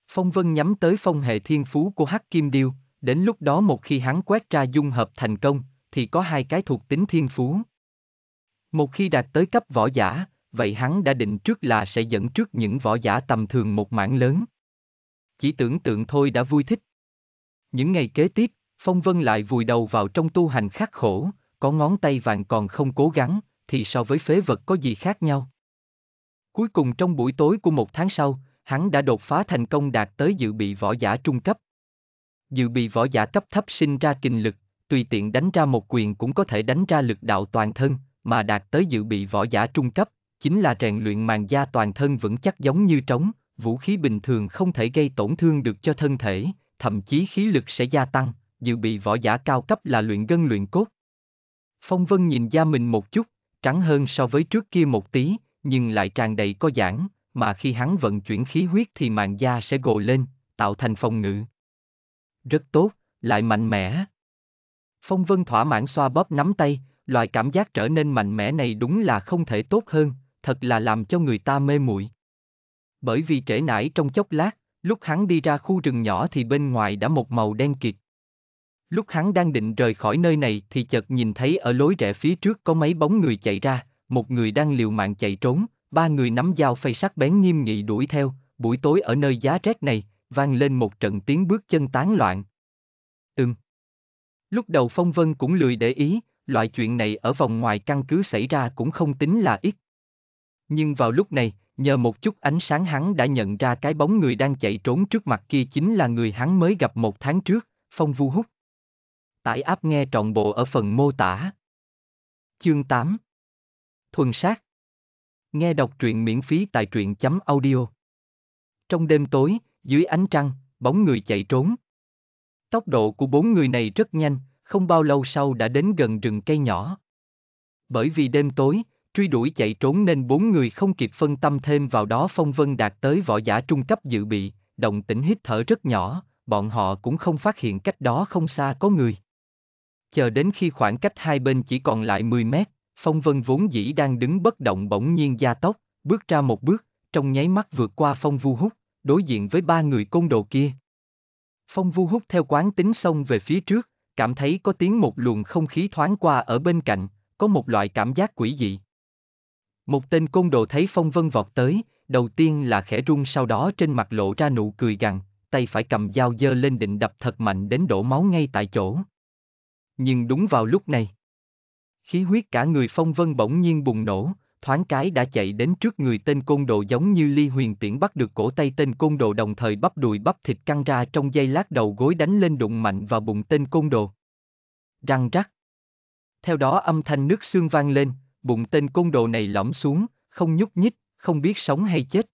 Phong Vân nhắm tới phong hệ thiên phú của Hắc Kim Điêu, đến lúc đó một khi hắn quét ra dung hợp thành công, thì có hai cái thuộc tính thiên phú. Một khi đạt tới cấp võ giả, vậy hắn đã định trước là sẽ dẫn trước những võ giả tầm thường một mảng lớn. Chỉ tưởng tượng thôi đã vui thích. Những ngày kế tiếp, Phong Vân lại vùi đầu vào trong tu hành khắc khổ, có ngón tay vàng còn không cố gắng, thì so với phế vật có gì khác nhau. Cuối cùng trong buổi tối của một tháng sau, hắn đã đột phá thành công đạt tới dự bị võ giả trung cấp. Dự bị võ giả cấp thấp sinh ra kinh lực, tùy tiện đánh ra một quyền cũng có thể đánh ra lực đạo toàn thân, mà đạt tới dự bị võ giả trung cấp, chính là rèn luyện màng da toàn thân vững chắc giống như trống, vũ khí bình thường không thể gây tổn thương được cho thân thể, thậm chí khí lực sẽ gia tăng, dự bị võ giả cao cấp là luyện gân luyện cốt. Phong Vân nhìn da mình một chút, trắng hơn so với trước kia một tí, nhưng lại tràn đầy có giãn, mà khi hắn vận chuyển khí huyết thì màng da sẽ gồ lên, tạo thành phòng ngự. Rất tốt, lại mạnh mẽ. Phong Vân thỏa mãn xoa bóp nắm tay, loại cảm giác trở nên mạnh mẽ này đúng là không thể tốt hơn, thật là làm cho người ta mê muội. Bởi vì trễ nải trong chốc lát, lúc hắn đi ra khu rừng nhỏ thì bên ngoài đã một màu đen kịt. Lúc hắn đang định rời khỏi nơi này thì chợt nhìn thấy ở lối rẽ phía trước có mấy bóng người chạy ra, một người đang liều mạng chạy trốn, ba người nắm dao phay sắc bén nghiêm nghị đuổi theo, buổi tối ở nơi giá rét này, vang lên một trận tiếng bước chân tán loạn. Ừm. Lúc đầu Phong Vân cũng lười để ý, loại chuyện này ở vòng ngoài căn cứ xảy ra cũng không tính là ít. Nhưng vào lúc này, nhờ một chút ánh sáng hắn đã nhận ra cái bóng người đang chạy trốn trước mặt kia chính là người hắn mới gặp một tháng trước, Phong Vu Húc. Tải áp nghe trọn bộ ở phần mô tả. Chương 8 Thuần sát Nghe đọc truyện miễn phí tại truyện chấm audio. Trong đêm tối, dưới ánh trăng, bóng người chạy trốn. Tốc độ của bốn người này rất nhanh, không bao lâu sau đã đến gần rừng cây nhỏ. Bởi vì đêm tối, truy đuổi chạy trốn nên bốn người không kịp phân tâm thêm vào đó Phong Vân đạt tới võ giả trung cấp dự bị, động tĩnh hít thở rất nhỏ, bọn họ cũng không phát hiện cách đó không xa có người. Chờ đến khi khoảng cách hai bên chỉ còn lại 10 mét, Phong Vân vốn dĩ đang đứng bất động bỗng nhiên gia tốc, bước ra một bước, trong nháy mắt vượt qua Phong Vu Hút, đối diện với ba người côn đồ kia. Phong Vu Hút theo quán tính xông về phía trước, cảm thấy có tiếng một luồng không khí thoáng qua ở bên cạnh, có một loại cảm giác quỷ dị. Một tên côn đồ thấy phong vân vọt tới, đầu tiên là khẽ run sau đó trên mặt lộ ra nụ cười gằn, tay phải cầm dao dơ lên định đập thật mạnh đến đổ máu ngay tại chỗ. Nhưng đúng vào lúc này, khí huyết cả người phong vân bỗng nhiên bùng nổ, thoáng cái đã chạy đến trước người tên côn đồ giống như ly huyền tiễn bắt được cổ tay tên côn đồ đồng thời bắp đùi bắp thịt căng ra trong giây lát đầu gối đánh lên đụng mạnh vào bụng tên côn đồ. Răng rắc. Theo đó âm thanh nước xương vang lên, bụng tên côn đồ này lõm xuống, không nhúc nhích, không biết sống hay chết.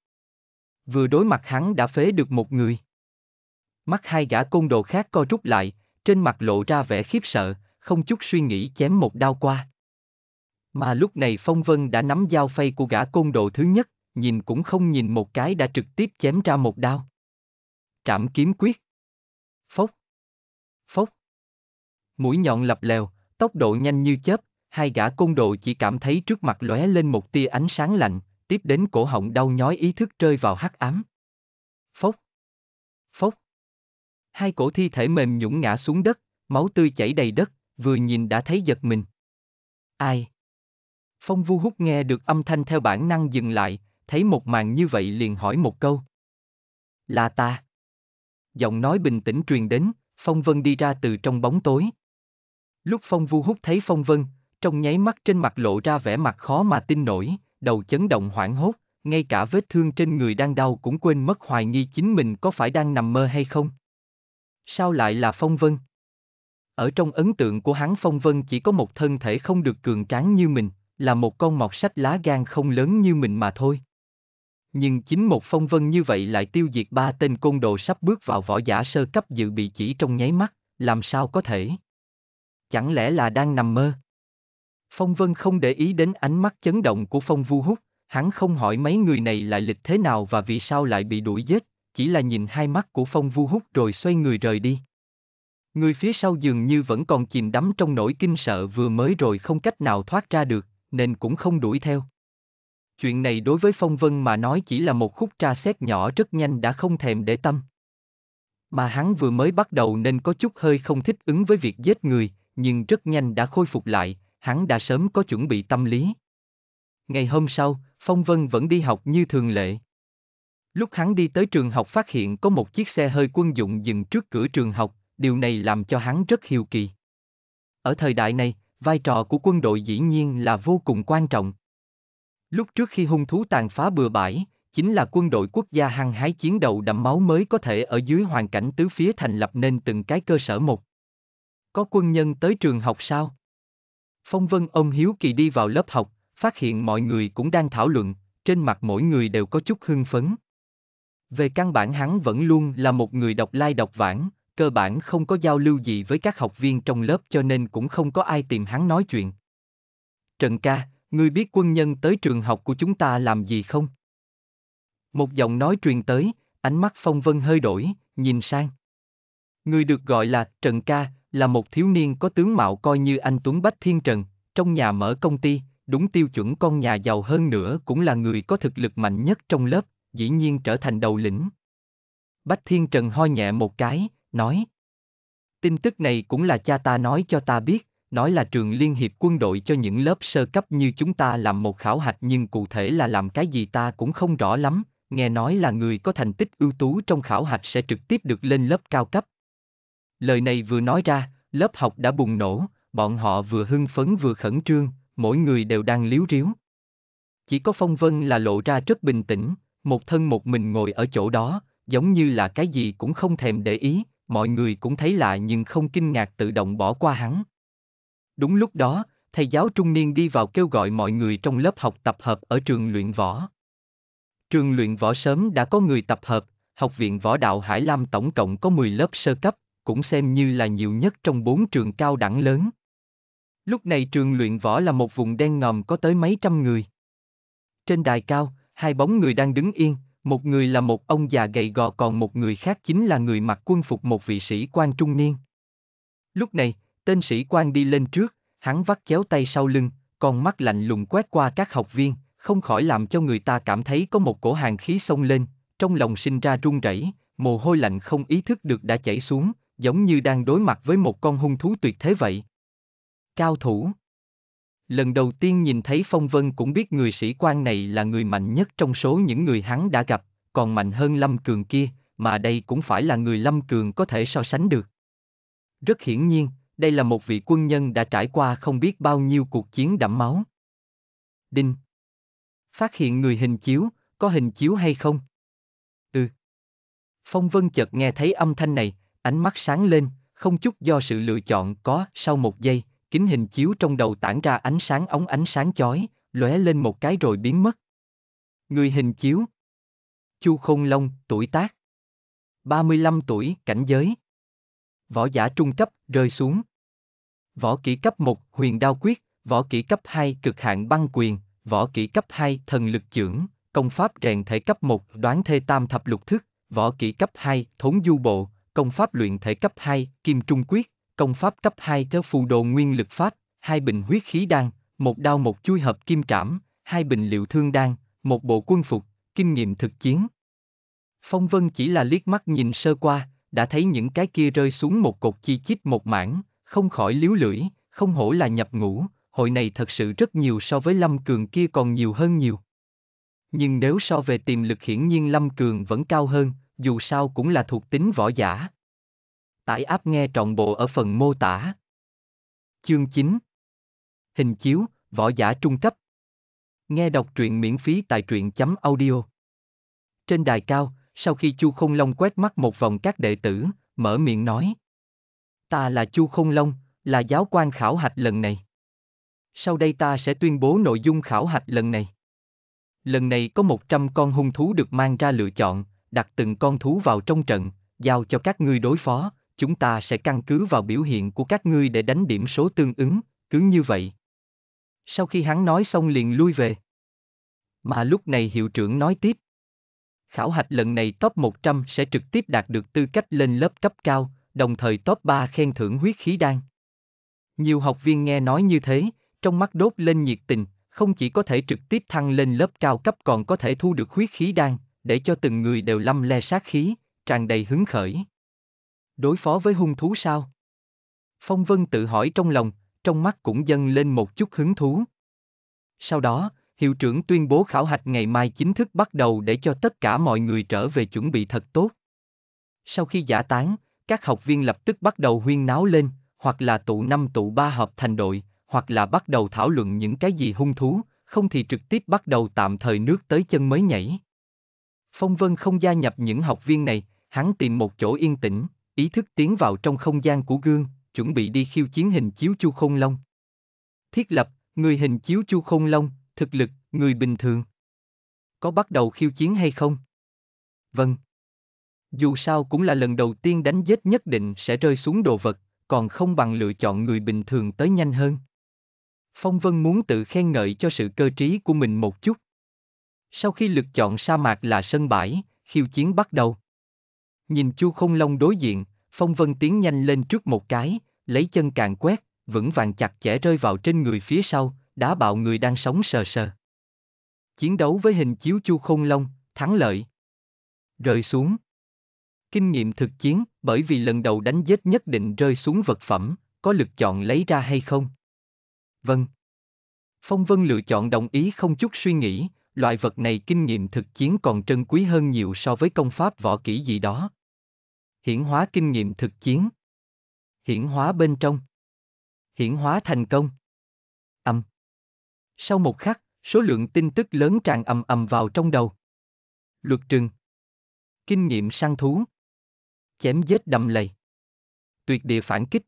Vừa đối mặt hắn đã phế được một người. Mắt hai gã côn đồ khác co rút lại, trên mặt lộ ra vẻ khiếp sợ, không chút suy nghĩ chém một đao qua. Mà lúc này Phong Vân đã nắm dao phay của gã côn đồ thứ nhất, nhìn cũng không nhìn một cái đã trực tiếp chém ra một đao. Trảm kiếm quyết. Phốc. Phốc. Mũi nhọn lập lèo, tốc độ nhanh như chớp, hai gã côn đồ chỉ cảm thấy trước mặt lóe lên một tia ánh sáng lạnh, tiếp đến cổ họng đau nhói ý thức rơi vào hắc ám. Phốc. Phốc. Hai cổ thi thể mềm nhũng ngã xuống đất, máu tươi chảy đầy đất, vừa nhìn đã thấy giật mình. Ai? Phong Vu Hút nghe được âm thanh theo bản năng dừng lại, thấy một màn như vậy liền hỏi một câu. Là ta. Giọng nói bình tĩnh truyền đến, Phong Vân đi ra từ trong bóng tối. Lúc Phong Vu Hút thấy Phong Vân, trong nháy mắt trên mặt lộ ra vẻ mặt khó mà tin nổi, đầu chấn động hoảng hốt, ngay cả vết thương trên người đang đau cũng quên mất hoài nghi chính mình có phải đang nằm mơ hay không. Sao lại là Phong Vân? Ở trong ấn tượng của hắn Phong Vân chỉ có một thân thể không được cường tráng như mình, là một con mọt sách lá gan không lớn như mình mà thôi. Nhưng chính một phong vân như vậy lại tiêu diệt ba tên côn đồ sắp bước vào võ giả sơ cấp dự bị chỉ trong nháy mắt, làm sao có thể? Chẳng lẽ là đang nằm mơ? Phong vân không để ý đến ánh mắt chấn động của phong vu hút, hắn không hỏi mấy người này lại lịch thế nào và vì sao lại bị đuổi giết, chỉ là nhìn hai mắt của phong vu hút rồi xoay người rời đi. Người phía sau dường như vẫn còn chìm đắm trong nỗi kinh sợ vừa mới rồi không cách nào thoát ra được, nên cũng không đuổi theo. Chuyện này đối với Phong Vân mà nói chỉ là một khúc tra xét nhỏ rất nhanh đã không thèm để tâm. Mà hắn vừa mới bắt đầu nên có chút hơi không thích ứng với việc giết người, nhưng rất nhanh đã khôi phục lại, hắn đã sớm có chuẩn bị tâm lý. Ngày hôm sau, Phong Vân vẫn đi học như thường lệ. Lúc hắn đi tới trường học phát hiện có một chiếc xe hơi quân dụng dừng trước cửa trường học, điều này làm cho hắn rất hiều kỳ. Ở thời đại này, vai trò của quân đội dĩ nhiên là vô cùng quan trọng. Lúc trước khi hung thú tàn phá bừa bãi, chính là quân đội quốc gia hăng hái chiến đầu đẫm máu mới có thể ở dưới hoàn cảnh tứ phía thành lập nên từng cái cơ sở một. Có quân nhân tới trường học sao? Phong Vân ông Hiếu Kỳ đi vào lớp học, phát hiện mọi người cũng đang thảo luận, trên mặt mỗi người đều có chút hưng phấn. Về căn bản hắn vẫn luôn là một người độc lai like đọc vãng, cơ bản không có giao lưu gì với các học viên trong lớp cho nên cũng không có ai tìm hắn nói chuyện. Trần ca, ngươi biết quân nhân tới trường học của chúng ta làm gì không? Một giọng nói truyền tới, ánh mắt phong vân hơi đổi, nhìn sang. Người được gọi là Trần Ca, là một thiếu niên có tướng mạo coi như anh Tuấn Bách Thiên Trần, trong nhà mở công ty, đúng tiêu chuẩn con nhà giàu hơn nữa cũng là người có thực lực mạnh nhất trong lớp, dĩ nhiên trở thành đầu lĩnh. Bách Thiên Trần ho nhẹ một cái, nói. Tin tức này cũng là cha ta nói cho ta biết, nói là trường liên hiệp quân đội cho những lớp sơ cấp như chúng ta làm một khảo hạch nhưng cụ thể là làm cái gì ta cũng không rõ lắm, nghe nói là người có thành tích ưu tú trong khảo hạch sẽ trực tiếp được lên lớp cao cấp. Lời này vừa nói ra, lớp học đã bùng nổ, bọn họ vừa hưng phấn vừa khẩn trương, mỗi người đều đang liếu riếu. Chỉ có Phong Vân là lộ ra rất bình tĩnh, một thân một mình ngồi ở chỗ đó, giống như là cái gì cũng không thèm để ý, mọi người cũng thấy lạ nhưng không kinh ngạc tự động bỏ qua hắn. Đúng lúc đó, thầy giáo trung niên đi vào kêu gọi mọi người trong lớp học tập hợp ở trường luyện võ. Trường luyện võ sớm đã có người tập hợp, Học viện Võ đạo Hải Lam tổng cộng có 10 lớp sơ cấp, cũng xem như là nhiều nhất trong 4 trường cao đẳng lớn. Lúc này trường luyện võ là một vùng đen ngòm có tới mấy trăm người. Trên đài cao, hai bóng người đang đứng yên, một người là một ông già gầy gò còn một người khác chính là người mặc quân phục một vị sĩ quan trung niên. Lúc này, tên sĩ quan đi lên trước, hắn vắt chéo tay sau lưng, con mắt lạnh lùng quét qua các học viên, không khỏi làm cho người ta cảm thấy có một cổ hàng khí xông lên, trong lòng sinh ra run rẩy, mồ hôi lạnh không ý thức được đã chảy xuống, giống như đang đối mặt với một con hung thú tuyệt thế vậy. Cao thủ lần đầu tiên nhìn thấy Phong Vân cũng biết người sĩ quan này là người mạnh nhất trong số những người hắn đã gặp, còn mạnh hơn Lâm Cường kia, mà đây cũng phải là người Lâm Cường có thể so sánh được. Rất hiển nhiên, đây là một vị quân nhân đã trải qua không biết bao nhiêu cuộc chiến đẫm máu. Đinh. Phát hiện người hình chiếu, có hình chiếu hay không? Ừ. Phong Vân chợt nghe thấy âm thanh này, ánh mắt sáng lên, không chút do sự lựa chọn có sau một giây, kính hình chiếu trong đầu tản ra ánh sáng ống ánh sáng chói, lóe lên một cái rồi biến mất. Người hình chiếu Chu Khôn Long, tuổi tác 35 tuổi, cảnh giới Võ giả trung cấp, rơi xuống Võ kỹ cấp 1, huyền đao quyết, võ kỹ cấp 2, cực hạn băng quyền, võ kỹ cấp 2, thần lực trưởng, công pháp rèn thể cấp 1, đoán thê tam thập lục thức, võ kỹ cấp 2, thốn du bộ, công pháp luyện thể cấp 2, kim trung quyết, công pháp cấp 2 theo phù đồ nguyên lực pháp, hai bình huyết khí đan, một đao một chui hợp kim trảm, hai bình liệu thương đan, một bộ quân phục, kinh nghiệm thực chiến. Phong Vân chỉ là liếc mắt nhìn sơ qua, đã thấy những cái kia rơi xuống một cột chi chít một mảng, không khỏi liếu lưỡi, không hổ là nhập ngũ, hội này thật sự rất nhiều so với Lâm Cường kia còn nhiều hơn nhiều. Nhưng nếu so về tiềm lực hiển nhiên Lâm Cường vẫn cao hơn, dù sao cũng là thuộc tính võ giả. Tải app nghe trọn bộ ở phần mô tả. Chương 9 Hình chiếu, võ giả trung cấp Nghe đọc truyện miễn phí tại truyện chấm audio Trên đài cao, sau khi Chu Không Long quét mắt một vòng các đệ tử, mở miệng nói Ta là Chu Không Long, là giáo quan khảo hạch lần này. Sau đây ta sẽ tuyên bố nội dung khảo hạch lần này. Lần này có 100 con hung thú được mang ra lựa chọn, đặt từng con thú vào trong trận, giao cho các ngươi đối phó, chúng ta sẽ căn cứ vào biểu hiện của các ngươi để đánh điểm số tương ứng, cứ như vậy. Sau khi hắn nói xong liền lui về. Mà lúc này hiệu trưởng nói tiếp. Khảo hạch lần này top 100 sẽ trực tiếp đạt được tư cách lên lớp cấp cao, đồng thời top 3 khen thưởng huyết khí đan. Nhiều học viên nghe nói như thế, trong mắt đốt lên nhiệt tình, không chỉ có thể trực tiếp thăng lên lớp cao cấp còn có thể thu được huyết khí đan, để cho từng người đều lâm le sát khí, tràn đầy hứng khởi. Đối phó với hung thú sao? Phong Vân tự hỏi trong lòng, trong mắt cũng dâng lên một chút hứng thú. Sau đó, hiệu trưởng tuyên bố khảo hạch ngày mai chính thức bắt đầu để cho tất cả mọi người trở về chuẩn bị thật tốt. Sau khi giả tán, các học viên lập tức bắt đầu huyên náo lên, hoặc là tụ năm tụ ba hợp thành đội, hoặc là bắt đầu thảo luận những cái gì hung thú, không thì trực tiếp bắt đầu tạm thời nước tới chân mới nhảy. Phong Vân không gia nhập những học viên này, hắn tìm một chỗ yên tĩnh, ý thức tiến vào trong không gian của gương, chuẩn bị đi khiêu chiến hình chiếu chu khôn long. Thiết lập, người hình chiếu chu khôn long, thực lực, người bình thường. Có bắt đầu khiêu chiến hay không? Vâng. Dù sao cũng là lần đầu tiên đánh giết nhất định sẽ rơi xuống đồ vật, còn không bằng lựa chọn người bình thường tới nhanh hơn. Phong Vân muốn tự khen ngợi cho sự cơ trí của mình một chút. Sau khi lựa chọn sa mạc là sân bãi, khiêu chiến bắt đầu. Nhìn Chu Không Long đối diện, Phong Vân tiến nhanh lên trước một cái, lấy chân càng quét, vững vàng chặt chẽ rơi vào trên người phía sau, đá bạo người đang sống sờ sờ. Chiến đấu với hình chiếu Chu Không Long, thắng lợi. Rơi xuống. Kinh nghiệm thực chiến, bởi vì lần đầu đánh giết nhất định rơi xuống vật phẩm, có lựa chọn lấy ra hay không? Vâng. Phong Vân lựa chọn đồng ý không chút suy nghĩ, loại vật này kinh nghiệm thực chiến còn trân quý hơn nhiều so với công pháp võ kỹ gì đó. Hiển hóa kinh nghiệm thực chiến. Hiển hóa bên trong. Hiển hóa thành công. Âm. Sau một khắc, số lượng tin tức lớn tràn ầm ầm vào trong đầu. Luật trừng. Kinh nghiệm săn thú. Chém giết đầm lầy. Tuyệt địa phản kích.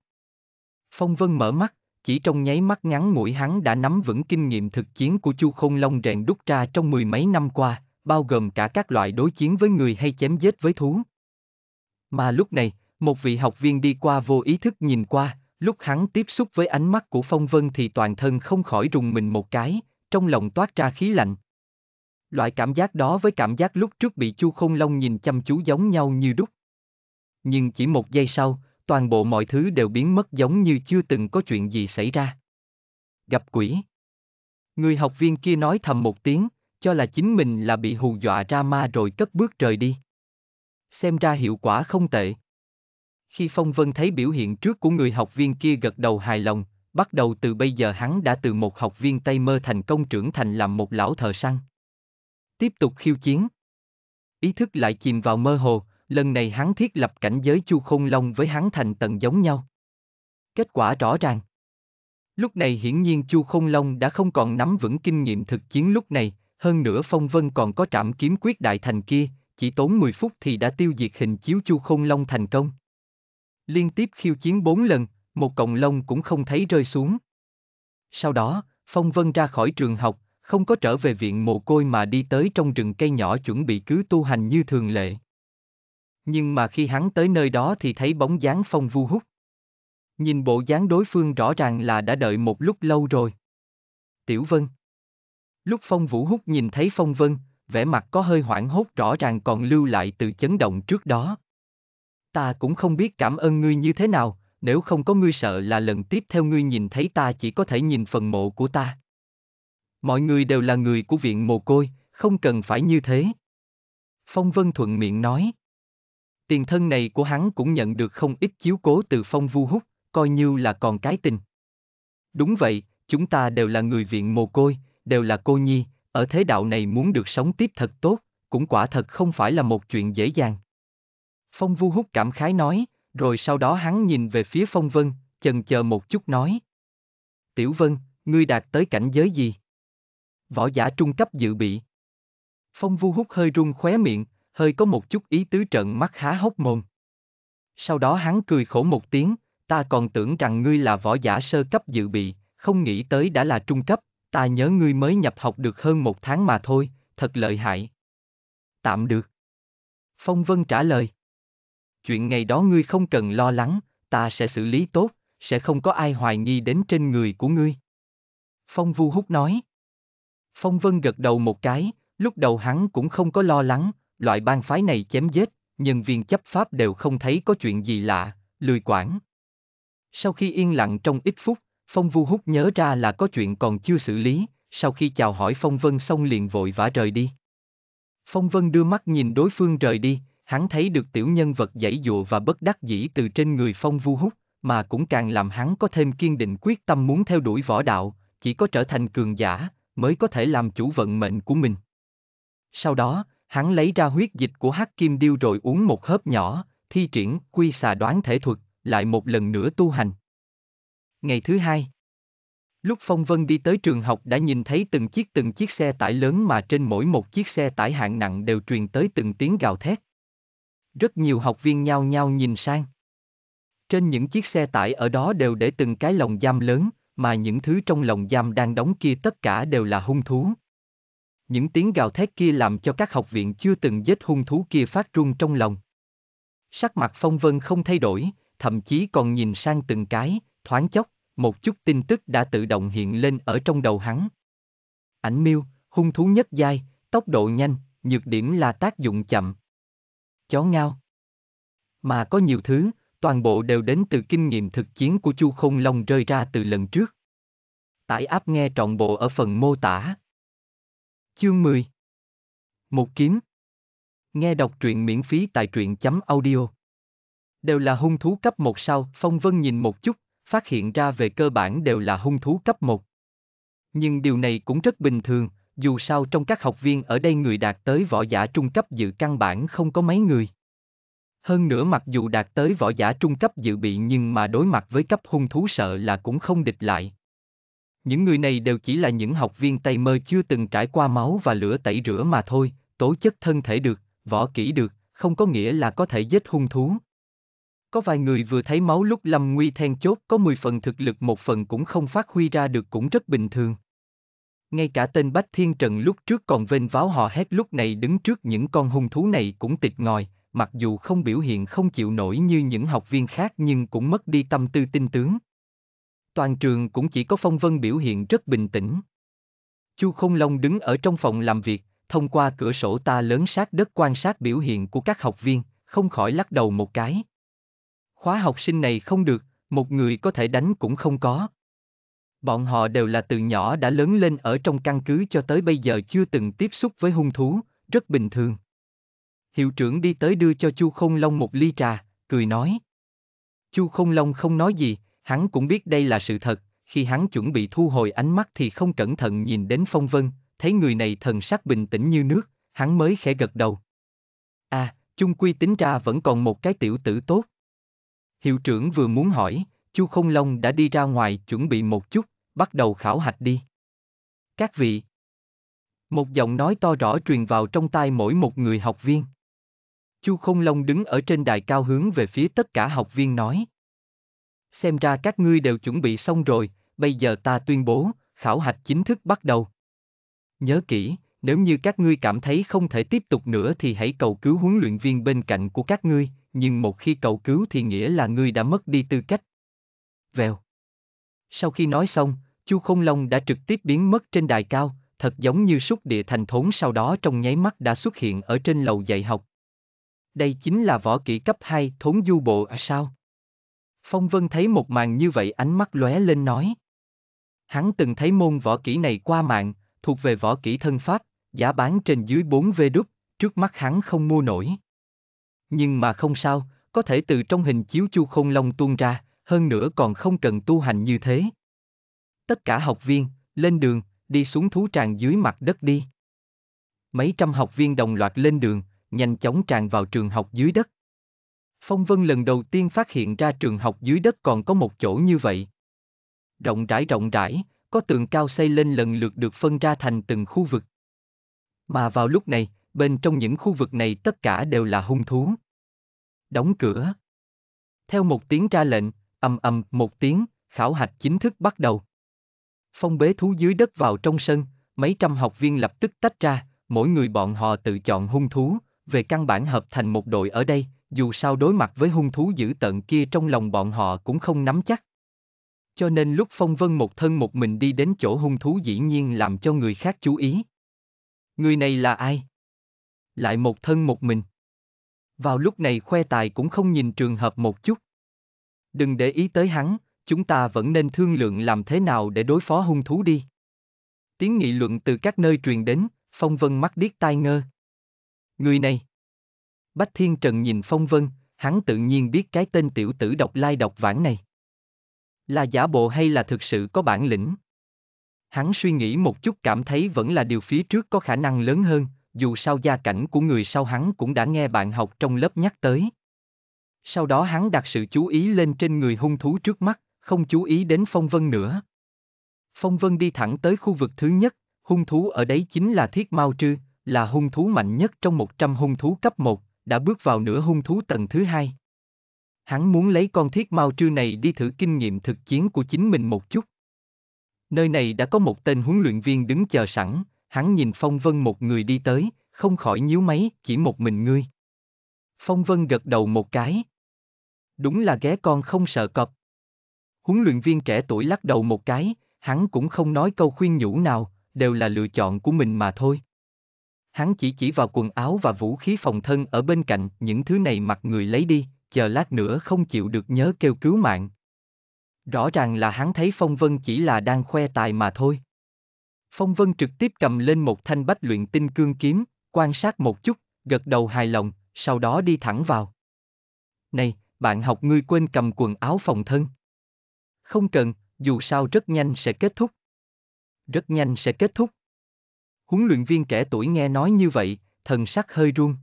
Phong Vân mở mắt, chỉ trong nháy mắt ngắn ngủi hắn đã nắm vững kinh nghiệm thực chiến của Chu Khôn Long rèn đúc ra trong mười mấy năm qua, bao gồm cả các loại đối chiến với người hay chém giết với thú. Mà lúc này, một vị học viên đi qua vô ý thức nhìn qua, lúc hắn tiếp xúc với ánh mắt của Phong Vân thì toàn thân không khỏi rùng mình một cái, trong lòng toát ra khí lạnh. Loại cảm giác đó với cảm giác lúc trước bị Chu Khôn Long nhìn chăm chú giống nhau như đúc. Nhưng chỉ một giây sau, toàn bộ mọi thứ đều biến mất giống như chưa từng có chuyện gì xảy ra. Gặp quỷ. Người học viên kia nói thầm một tiếng, cho là chính mình là bị hù dọa ra ma rồi cất bước rời đi. Xem ra hiệu quả không tệ. Khi Phong Vân thấy biểu hiện trước của người học viên kia gật đầu hài lòng, bắt đầu từ bây giờ hắn đã từ một học viên Tây Mơ thành công trưởng thành làm một lão thờ săn. Tiếp tục khiêu chiến. Ý thức lại chìm vào mơ hồ, lần này hắn thiết lập cảnh giới Chu Khôn Long với hắn thành tận giống nhau. Kết quả rõ ràng. Lúc này hiển nhiên Chu Khôn Long đã không còn nắm vững kinh nghiệm thực chiến lúc này, hơn nữa Phong Vân còn có trạm kiếm quyết đại thành kia, chỉ tốn 10 phút thì đã tiêu diệt hình chiếu Chu Khôn Long thành công. Liên tiếp khiêu chiến 4 lần, một cọng lông cũng không thấy rơi xuống. Sau đó, Phong Vân ra khỏi trường học, không có trở về viện mồ côi mà đi tới trong rừng cây nhỏ chuẩn bị cứ tu hành như thường lệ. Nhưng mà khi hắn tới nơi đó thì thấy bóng dáng phong vu hút. Nhìn bộ dáng đối phương rõ ràng là đã đợi một lúc lâu rồi. Tiểu Vân Lúc phong vũ hút nhìn thấy phong vân, vẻ mặt có hơi hoảng hốt rõ ràng còn lưu lại từ chấn động trước đó. Ta cũng không biết cảm ơn ngươi như thế nào, nếu không có ngươi sợ là lần tiếp theo ngươi nhìn thấy ta chỉ có thể nhìn phần mộ của ta. Mọi người đều là người của viện mồ côi, không cần phải như thế. Phong Vân thuận miệng nói tiền thân này của hắn cũng nhận được không ít chiếu cố từ phong vu hút, coi như là còn cái tình. Đúng vậy, chúng ta đều là người viện mồ côi, đều là cô nhi, ở thế đạo này muốn được sống tiếp thật tốt, cũng quả thật không phải là một chuyện dễ dàng. Phong vu hút cảm khái nói, rồi sau đó hắn nhìn về phía phong vân, chần chờ một chút nói. Tiểu vân, ngươi đạt tới cảnh giới gì? Võ giả trung cấp dự bị. Phong vu hút hơi run khóe miệng, hơi có một chút ý tứ trợn mắt há hốc mồm. Sau đó hắn cười khổ một tiếng, ta còn tưởng rằng ngươi là võ giả sơ cấp dự bị, không nghĩ tới đã là trung cấp, ta nhớ ngươi mới nhập học được hơn một tháng mà thôi, thật lợi hại. Tạm được. Phong Vân trả lời. Chuyện ngày đó ngươi không cần lo lắng, ta sẽ xử lý tốt, sẽ không có ai hoài nghi đến trên người của ngươi. Phong Vu Húc nói. Phong Vân gật đầu một cái, lúc đầu hắn cũng không có lo lắng, loại bang phái này chém giết, nhân viên chấp pháp đều không thấy có chuyện gì lạ, lười quản. Sau khi yên lặng trong ít phút, Phong Vu Húc nhớ ra là có chuyện còn chưa xử lý, sau khi chào hỏi Phong Vân xong liền vội vã rời đi. Phong Vân đưa mắt nhìn đối phương rời đi, hắn thấy được tiểu nhân vật dãy dụa và bất đắc dĩ từ trên người Phong Vu Húc, mà cũng càng làm hắn có thêm kiên định quyết tâm muốn theo đuổi võ đạo, chỉ có trở thành cường giả, mới có thể làm chủ vận mệnh của mình. Sau đó, Hắn lấy ra huyết dịch của hắc kim điêu rồi uống một hớp nhỏ, thi triển quy xà đoán thể thuật, lại một lần nữa tu hành. Ngày thứ hai Lúc Phong Vân đi tới trường học đã nhìn thấy từng chiếc từng chiếc xe tải lớn mà trên mỗi một chiếc xe tải hạng nặng đều truyền tới từng tiếng gào thét. Rất nhiều học viên nhao nhao nhìn sang. Trên những chiếc xe tải ở đó đều để từng cái lồng giam lớn, mà những thứ trong lồng giam đang đóng kia tất cả đều là hung thú, những tiếng gào thét kia làm cho các học viện chưa từng giết hung thú kia phát run trong lòng. Sắc mặt phong vân không thay đổi, thậm chí còn nhìn sang từng cái, thoáng chốc, một chút tin tức đã tự động hiện lên ở trong đầu hắn. Ảnh miêu, hung thú nhất giai, tốc độ nhanh, nhược điểm là tác dụng chậm. Chó ngao. Mà có nhiều thứ, toàn bộ đều đến từ kinh nghiệm thực chiến của Chu Khôn Long rơi ra từ lần trước. Tải áp nghe trọn bộ ở phần mô tả. Chương 10 Một kiếm Nghe đọc truyện miễn phí tại truyện chấm audio Đều là hung thú cấp 1 sao, Phong Vân nhìn một chút, phát hiện ra về cơ bản đều là hung thú cấp 1. Nhưng điều này cũng rất bình thường, dù sao trong các học viên ở đây người đạt tới võ giả trung cấp dự căn bản không có mấy người. Hơn nữa mặc dù đạt tới võ giả trung cấp dự bị nhưng mà đối mặt với cấp hung thú sợ là cũng không địch lại. Những người này đều chỉ là những học viên tay mơ chưa từng trải qua máu và lửa tẩy rửa mà thôi, tố chất thân thể được, võ kỹ được, không có nghĩa là có thể giết hung thú. Có vài người vừa thấy máu lúc lâm nguy then chốt có 10 phần thực lực một phần cũng không phát huy ra được cũng rất bình thường. Ngay cả tên Bách Thiên Trần lúc trước còn vênh váo họ hét lúc này đứng trước những con hung thú này cũng tịch ngòi, mặc dù không biểu hiện không chịu nổi như những học viên khác nhưng cũng mất đi tâm tư tinh tướng toàn trường cũng chỉ có Phong Vân biểu hiện rất bình tĩnh. Chu Không Long đứng ở trong phòng làm việc, thông qua cửa sổ ta lớn sát đất quan sát biểu hiện của các học viên, không khỏi lắc đầu một cái. Khóa học sinh này không được, một người có thể đánh cũng không có. Bọn họ đều là từ nhỏ đã lớn lên ở trong căn cứ cho tới bây giờ chưa từng tiếp xúc với hung thú, rất bình thường. Hiệu trưởng đi tới đưa cho Chu Không Long một ly trà, cười nói. Chu Không Long không nói gì, Hắn cũng biết đây là sự thật, khi hắn chuẩn bị thu hồi ánh mắt thì không cẩn thận nhìn đến phong vân, thấy người này thần sắc bình tĩnh như nước, hắn mới khẽ gật đầu. À, chung quy tính ra vẫn còn một cái tiểu tử tốt. Hiệu trưởng vừa muốn hỏi, Chu Không Long đã đi ra ngoài chuẩn bị một chút, bắt đầu khảo hạch đi. Các vị. Một giọng nói to rõ truyền vào trong tai mỗi một người học viên. Chu Không Long đứng ở trên đài cao hướng về phía tất cả học viên nói xem ra các ngươi đều chuẩn bị xong rồi, bây giờ ta tuyên bố, khảo hạch chính thức bắt đầu. Nhớ kỹ, nếu như các ngươi cảm thấy không thể tiếp tục nữa thì hãy cầu cứu huấn luyện viên bên cạnh của các ngươi, nhưng một khi cầu cứu thì nghĩa là ngươi đã mất đi tư cách. Vèo. Sau khi nói xong, Chu Không Long đã trực tiếp biến mất trên đài cao, thật giống như xúc địa thành thốn sau đó trong nháy mắt đã xuất hiện ở trên lầu dạy học. Đây chính là võ kỹ cấp 2 thốn du bộ à sao? Phong Vân thấy một màn như vậy ánh mắt lóe lên nói. Hắn từng thấy môn võ kỹ này qua mạng, thuộc về võ kỹ thân pháp, giá bán trên dưới 4 vê đúc, trước mắt hắn không mua nổi. Nhưng mà không sao, có thể từ trong hình chiếu chu khôn long tuôn ra, hơn nữa còn không cần tu hành như thế. Tất cả học viên, lên đường, đi xuống thú tràng dưới mặt đất đi. Mấy trăm học viên đồng loạt lên đường, nhanh chóng tràn vào trường học dưới đất. Phong Vân lần đầu tiên phát hiện ra trường học dưới đất còn có một chỗ như vậy. Rộng rãi rộng rãi, có tường cao xây lên lần lượt được phân ra thành từng khu vực. Mà vào lúc này, bên trong những khu vực này tất cả đều là hung thú. Đóng cửa. Theo một tiếng ra lệnh, ầm ầm một tiếng, khảo hạch chính thức bắt đầu. Phong bế thú dưới đất vào trong sân, mấy trăm học viên lập tức tách ra, mỗi người bọn họ tự chọn hung thú, về căn bản hợp thành một đội ở đây, dù sao đối mặt với hung thú dữ tận kia trong lòng bọn họ cũng không nắm chắc. Cho nên lúc Phong Vân một thân một mình đi đến chỗ hung thú dĩ nhiên làm cho người khác chú ý. Người này là ai? Lại một thân một mình. Vào lúc này khoe tài cũng không nhìn trường hợp một chút. Đừng để ý tới hắn, chúng ta vẫn nên thương lượng làm thế nào để đối phó hung thú đi. Tiếng nghị luận từ các nơi truyền đến, Phong Vân mắt điếc tai ngơ. Người này Bách Thiên Trần nhìn Phong Vân, hắn tự nhiên biết cái tên tiểu tử độc lai độc vãng này. Là giả bộ hay là thực sự có bản lĩnh? Hắn suy nghĩ một chút cảm thấy vẫn là điều phía trước có khả năng lớn hơn, dù sao gia cảnh của người sau hắn cũng đã nghe bạn học trong lớp nhắc tới. Sau đó hắn đặt sự chú ý lên trên người hung thú trước mắt, không chú ý đến Phong Vân nữa. Phong Vân đi thẳng tới khu vực thứ nhất, hung thú ở đấy chính là Thiết Mao Trư, là hung thú mạnh nhất trong 100 hung thú cấp 1, đã bước vào nửa hung thú tầng thứ hai. Hắn muốn lấy con thiết mau trư này đi thử kinh nghiệm thực chiến của chính mình một chút. Nơi này đã có một tên huấn luyện viên đứng chờ sẵn, hắn nhìn Phong Vân một người đi tới, không khỏi nhíu máy, chỉ một mình ngươi. Phong Vân gật đầu một cái. Đúng là ghé con không sợ cọp. Huấn luyện viên trẻ tuổi lắc đầu một cái, hắn cũng không nói câu khuyên nhủ nào, đều là lựa chọn của mình mà thôi hắn chỉ chỉ vào quần áo và vũ khí phòng thân ở bên cạnh, những thứ này mặc người lấy đi, chờ lát nữa không chịu được nhớ kêu cứu mạng. Rõ ràng là hắn thấy Phong Vân chỉ là đang khoe tài mà thôi. Phong Vân trực tiếp cầm lên một thanh bách luyện tinh cương kiếm, quan sát một chút, gật đầu hài lòng, sau đó đi thẳng vào. Này, bạn học ngươi quên cầm quần áo phòng thân. Không cần, dù sao rất nhanh sẽ kết thúc. Rất nhanh sẽ kết thúc. Huấn luyện viên trẻ tuổi nghe nói như vậy, thần sắc hơi run.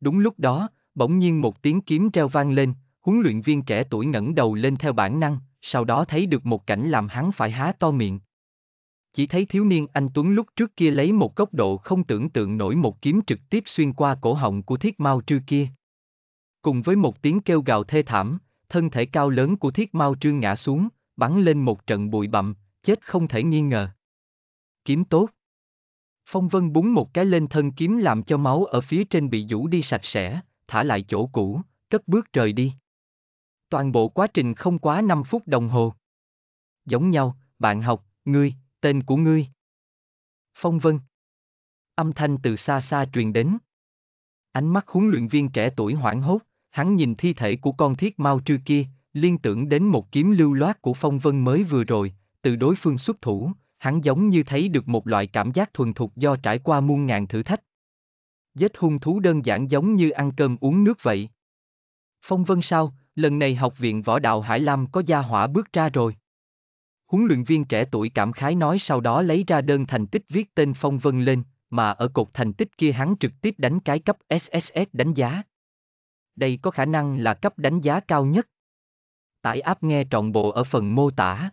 Đúng lúc đó, bỗng nhiên một tiếng kiếm treo vang lên, huấn luyện viên trẻ tuổi ngẩng đầu lên theo bản năng, sau đó thấy được một cảnh làm hắn phải há to miệng. Chỉ thấy thiếu niên anh Tuấn lúc trước kia lấy một góc độ không tưởng tượng nổi một kiếm trực tiếp xuyên qua cổ họng của thiết mau trư kia. Cùng với một tiếng kêu gào thê thảm, thân thể cao lớn của thiết mau trư ngã xuống, bắn lên một trận bụi bặm, chết không thể nghi ngờ. Kiếm tốt. Phong Vân búng một cái lên thân kiếm làm cho máu ở phía trên bị rũ đi sạch sẽ, thả lại chỗ cũ, cất bước rời đi. Toàn bộ quá trình không quá 5 phút đồng hồ. Giống nhau, bạn học, ngươi, tên của ngươi. Phong Vân. Âm thanh từ xa xa truyền đến. Ánh mắt huấn luyện viên trẻ tuổi hoảng hốt, hắn nhìn thi thể của con thiết mau trư kia, liên tưởng đến một kiếm lưu loát của Phong Vân mới vừa rồi, từ đối phương xuất thủ, hắn giống như thấy được một loại cảm giác thuần thục do trải qua muôn ngàn thử thách. Giết hung thú đơn giản giống như ăn cơm uống nước vậy. Phong Vân sao, lần này học viện võ đạo Hải Lam có gia hỏa bước ra rồi. Huấn luyện viên trẻ tuổi cảm khái nói sau đó lấy ra đơn thành tích viết tên Phong Vân lên, mà ở cột thành tích kia hắn trực tiếp đánh cái cấp SSS đánh giá. Đây có khả năng là cấp đánh giá cao nhất. Tải áp nghe trọn bộ ở phần mô tả.